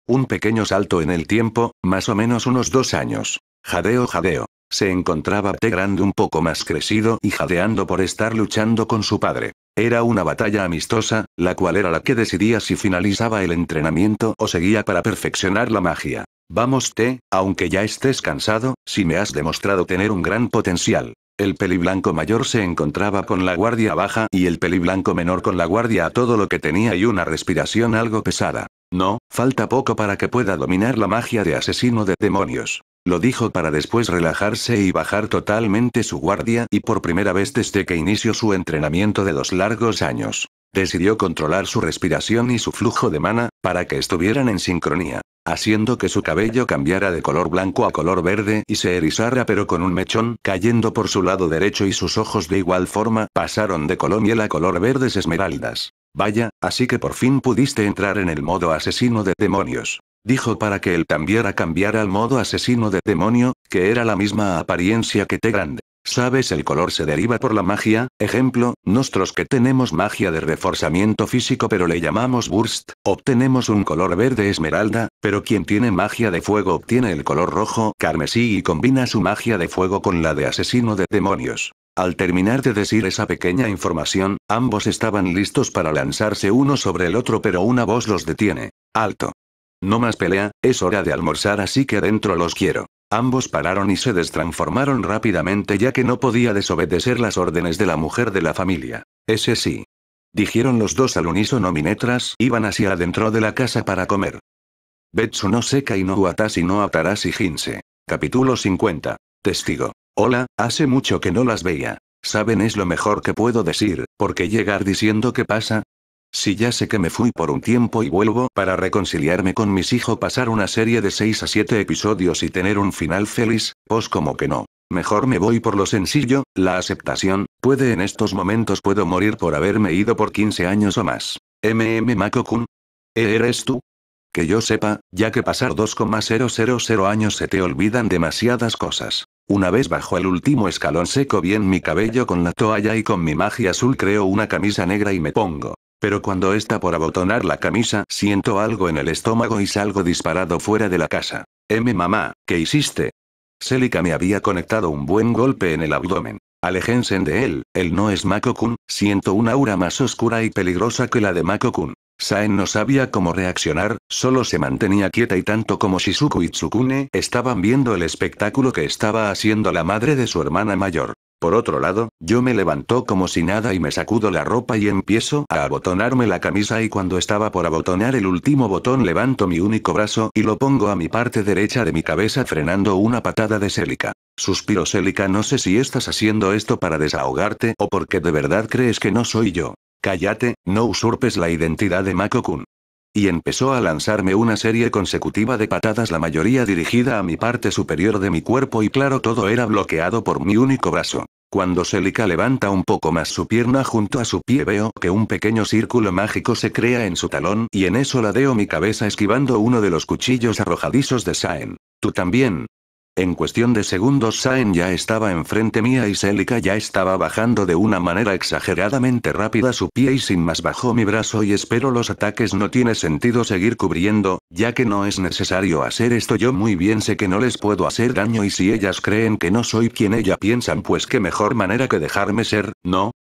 Un pequeño salto en el tiempo, más o menos unos dos años. Jadeo jadeo. Se encontraba T grande un poco más crecido y jadeando por estar luchando con su padre. Era una batalla amistosa, la cual era la que decidía si finalizaba el entrenamiento o seguía para perfeccionar la magia. Vamos T, aunque ya estés cansado, si me has demostrado tener un gran potencial. El peli blanco mayor se encontraba con la guardia baja y el peli blanco menor con la guardia a todo lo que tenía y una respiración algo pesada. No, falta poco para que pueda dominar la magia de asesino de demonios. Lo dijo para después relajarse y bajar totalmente su guardia y por primera vez desde que inició su entrenamiento de dos largos años. Decidió controlar su respiración y su flujo de mana, para que estuvieran en sincronía, haciendo que su cabello cambiara de color blanco a color verde y se erizara pero con un mechón cayendo por su lado derecho y sus ojos de igual forma pasaron de color miel a color verdes esmeraldas. Vaya, así que por fin pudiste entrar en el modo asesino de demonios. Dijo para que él también cambiara al modo asesino de demonio, que era la misma apariencia que Tegrand. grande. Sabes, el color se deriva por la magia, ejemplo, nosotros que tenemos magia de reforzamiento físico pero le llamamos burst, obtenemos un color verde esmeralda, pero quien tiene magia de fuego obtiene el color rojo carmesí y combina su magia de fuego con la de asesino de demonios. Al terminar de decir esa pequeña información, ambos estaban listos para lanzarse uno sobre el otro pero una voz los detiene. Alto. No más pelea, es hora de almorzar así que dentro los quiero. Ambos pararon y se destransformaron rápidamente ya que no podía desobedecer las órdenes de la mujer de la familia. Ese sí. Dijeron los dos al unísono minetras, iban hacia adentro de la casa para comer. Betsu no seca y no y no y Jinse. Capítulo 50. Testigo. Hola, hace mucho que no las veía. Saben es lo mejor que puedo decir, porque llegar diciendo qué pasa, si ya sé que me fui por un tiempo y vuelvo para reconciliarme con mis hijos, pasar una serie de 6 a 7 episodios y tener un final feliz, pues como que no. Mejor me voy por lo sencillo, la aceptación, puede en estos momentos puedo morir por haberme ido por 15 años o más. MM Mako-kun. ¿Eres tú? Que yo sepa, ya que pasar 2,000 años se te olvidan demasiadas cosas. Una vez bajo el último escalón seco bien mi cabello con la toalla y con mi magia azul creo una camisa negra y me pongo. Pero cuando está por abotonar la camisa, siento algo en el estómago y salgo disparado fuera de la casa. M mamá, ¿qué hiciste? Celica me había conectado un buen golpe en el abdomen. Aléjense de él, él no es Mako-kun, siento una aura más oscura y peligrosa que la de Mako-kun. Saen no sabía cómo reaccionar, solo se mantenía quieta y tanto como Shizuku y Tsukune estaban viendo el espectáculo que estaba haciendo la madre de su hermana mayor. Por otro lado, yo me levanto como si nada y me sacudo la ropa y empiezo a abotonarme la camisa y cuando estaba por abotonar el último botón levanto mi único brazo y lo pongo a mi parte derecha de mi cabeza frenando una patada de Celica. Suspiro Celica no sé si estás haciendo esto para desahogarte o porque de verdad crees que no soy yo. Cállate, no usurpes la identidad de Mako-kun. Y empezó a lanzarme una serie consecutiva de patadas, la mayoría dirigida a mi parte superior de mi cuerpo y claro, todo era bloqueado por mi único brazo. Cuando Selica levanta un poco más su pierna junto a su pie veo que un pequeño círculo mágico se crea en su talón y en eso ladeo mi cabeza esquivando uno de los cuchillos arrojadizos de Saen. Tú también, en cuestión de segundos Saen ya estaba enfrente mía y Celica ya estaba bajando de una manera exageradamente rápida su pie y sin más bajó mi brazo y espero los ataques no tiene sentido seguir cubriendo, ya que no es necesario hacer esto yo muy bien sé que no les puedo hacer daño y si ellas creen que no soy quien ella piensan pues qué mejor manera que dejarme ser, ¿no?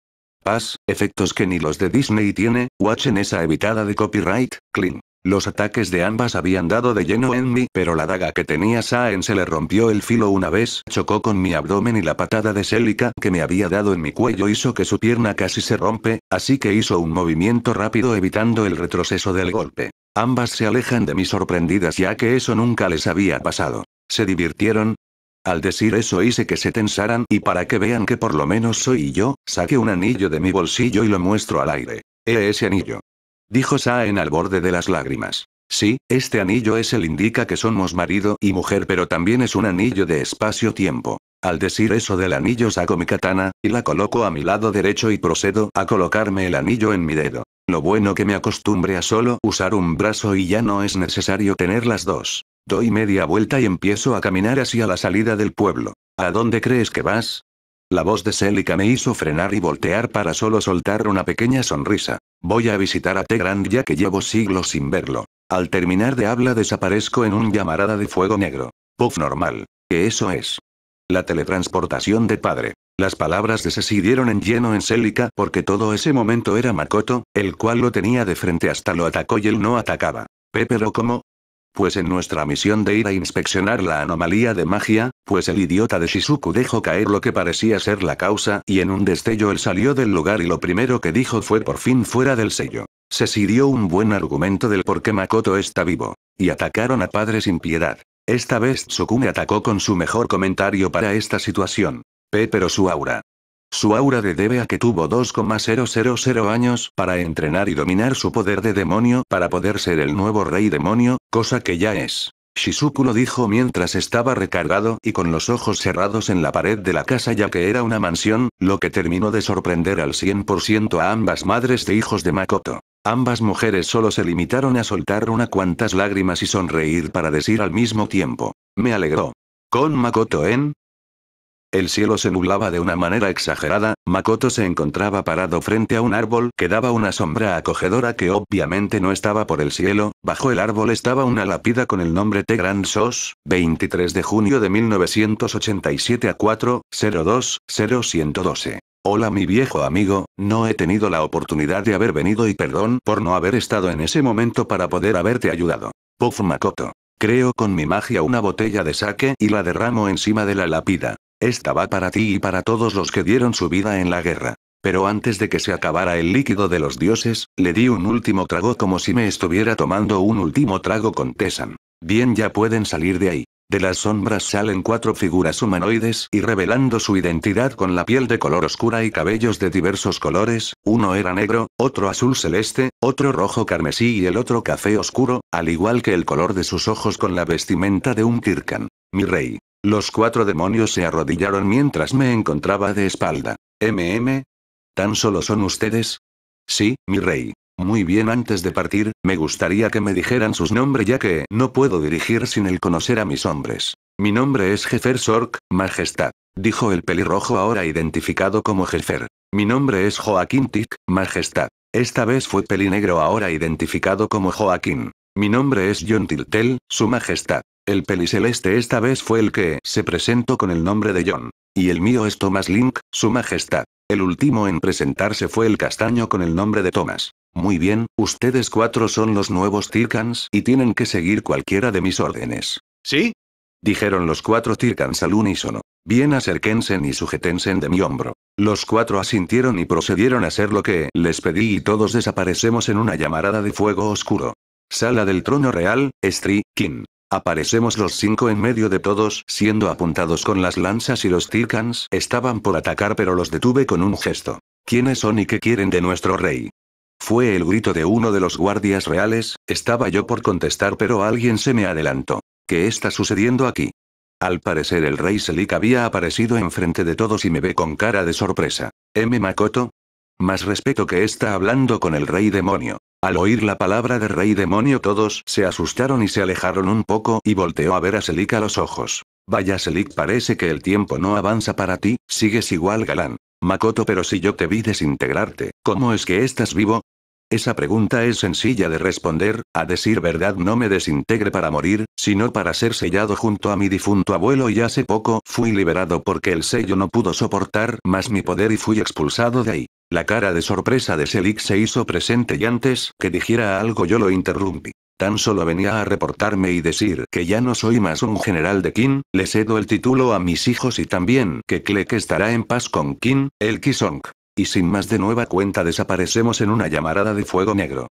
Paz, efectos que ni los de Disney tiene, watchen esa evitada de copyright, clean. Los ataques de ambas habían dado de lleno en mí, pero la daga que tenía Saen se le rompió el filo una vez, chocó con mi abdomen y la patada de Celica que me había dado en mi cuello hizo que su pierna casi se rompe, así que hizo un movimiento rápido evitando el retroceso del golpe. Ambas se alejan de mí sorprendidas ya que eso nunca les había pasado. ¿Se divirtieron? Al decir eso hice que se tensaran y para que vean que por lo menos soy yo, saqué un anillo de mi bolsillo y lo muestro al aire. E ese anillo dijo Saen al borde de las lágrimas. Sí, este anillo es el indica que somos marido y mujer pero también es un anillo de espacio-tiempo. Al decir eso del anillo saco mi katana, y la coloco a mi lado derecho y procedo a colocarme el anillo en mi dedo. Lo bueno que me acostumbre a solo usar un brazo y ya no es necesario tener las dos. Doy media vuelta y empiezo a caminar hacia la salida del pueblo. ¿A dónde crees que vas? La voz de Celica me hizo frenar y voltear para solo soltar una pequeña sonrisa. Voy a visitar a Tegrand ya que llevo siglos sin verlo. Al terminar de habla desaparezco en un llamarada de fuego negro. Puff normal. Que eso es. La teletransportación de padre. Las palabras de Ceci dieron en lleno en Celica porque todo ese momento era Makoto, el cual lo tenía de frente hasta lo atacó y él no atacaba. lo como, pues en nuestra misión de ir a inspeccionar la anomalía de magia, pues el idiota de Shizuku dejó caer lo que parecía ser la causa y en un destello él salió del lugar y lo primero que dijo fue por fin fuera del sello. Se sirvió un buen argumento del por qué Makoto está vivo. Y atacaron a padre sin piedad. Esta vez Tsukune atacó con su mejor comentario para esta situación. P pero su aura. Su aura de debe a que tuvo 2,000 años para entrenar y dominar su poder de demonio para poder ser el nuevo rey demonio, cosa que ya es. Shizuku lo dijo mientras estaba recargado y con los ojos cerrados en la pared de la casa ya que era una mansión, lo que terminó de sorprender al 100% a ambas madres de hijos de Makoto. Ambas mujeres solo se limitaron a soltar una cuantas lágrimas y sonreír para decir al mismo tiempo, me alegró. Con Makoto en, el cielo se nublaba de una manera exagerada, Makoto se encontraba parado frente a un árbol que daba una sombra acogedora que obviamente no estaba por el cielo, bajo el árbol estaba una lápida con el nombre T. Grand SOS, 23 de junio de 1987 a 4, 02, 0112. Hola mi viejo amigo, no he tenido la oportunidad de haber venido y perdón por no haber estado en ese momento para poder haberte ayudado. Puff Makoto. Creo con mi magia una botella de sake y la derramo encima de la lápida. Esta va para ti y para todos los que dieron su vida en la guerra. Pero antes de que se acabara el líquido de los dioses, le di un último trago como si me estuviera tomando un último trago con Tesan. Bien ya pueden salir de ahí. De las sombras salen cuatro figuras humanoides y revelando su identidad con la piel de color oscura y cabellos de diversos colores, uno era negro, otro azul celeste, otro rojo carmesí y el otro café oscuro, al igual que el color de sus ojos con la vestimenta de un kirkan. Mi rey. Los cuatro demonios se arrodillaron mientras me encontraba de espalda. MM. ¿Tan solo son ustedes? Sí, mi rey. Muy bien, antes de partir, me gustaría que me dijeran sus nombres ya que no puedo dirigir sin el conocer a mis hombres. Mi nombre es Jefer Sork, Majestad, dijo el pelirrojo ahora identificado como Jefer. Mi nombre es Joaquín Tic, Majestad. Esta vez fue pelinegro ahora identificado como Joaquín. Mi nombre es John Tiltel, Su Majestad. El peliceleste esta vez fue el que se presentó con el nombre de John. Y el mío es Thomas Link, Su Majestad. El último en presentarse fue el castaño con el nombre de Thomas. Muy bien, ustedes cuatro son los nuevos Tirkans y tienen que seguir cualquiera de mis órdenes. ¿Sí? Dijeron los cuatro Tirkans al unísono. Bien acerquense y sujetense de mi hombro. Los cuatro asintieron y procedieron a hacer lo que les pedí y todos desaparecemos en una llamarada de fuego oscuro. Sala del Trono Real, Stri, King. Aparecemos los cinco en medio de todos, siendo apuntados con las lanzas y los Tirkans estaban por atacar pero los detuve con un gesto. ¿Quiénes son y qué quieren de nuestro rey? Fue el grito de uno de los guardias reales, estaba yo por contestar pero alguien se me adelantó. ¿Qué está sucediendo aquí? Al parecer el rey Selik había aparecido enfrente de todos y me ve con cara de sorpresa. M. Makoto, más respeto que está hablando con el rey demonio. Al oír la palabra de rey demonio todos se asustaron y se alejaron un poco y volteó a ver a Selik a los ojos. Vaya Selik parece que el tiempo no avanza para ti, sigues igual galán. Makoto pero si yo te vi desintegrarte, ¿cómo es que estás vivo? Esa pregunta es sencilla de responder, a decir verdad no me desintegre para morir, sino para ser sellado junto a mi difunto abuelo y hace poco fui liberado porque el sello no pudo soportar más mi poder y fui expulsado de ahí. La cara de sorpresa de Selig se hizo presente y antes que dijera algo yo lo interrumpí. Tan solo venía a reportarme y decir que ya no soy más un general de King, le cedo el título a mis hijos y también que Klek estará en paz con Kim, el Kisong. Y sin más de nueva cuenta desaparecemos en una llamarada de fuego negro.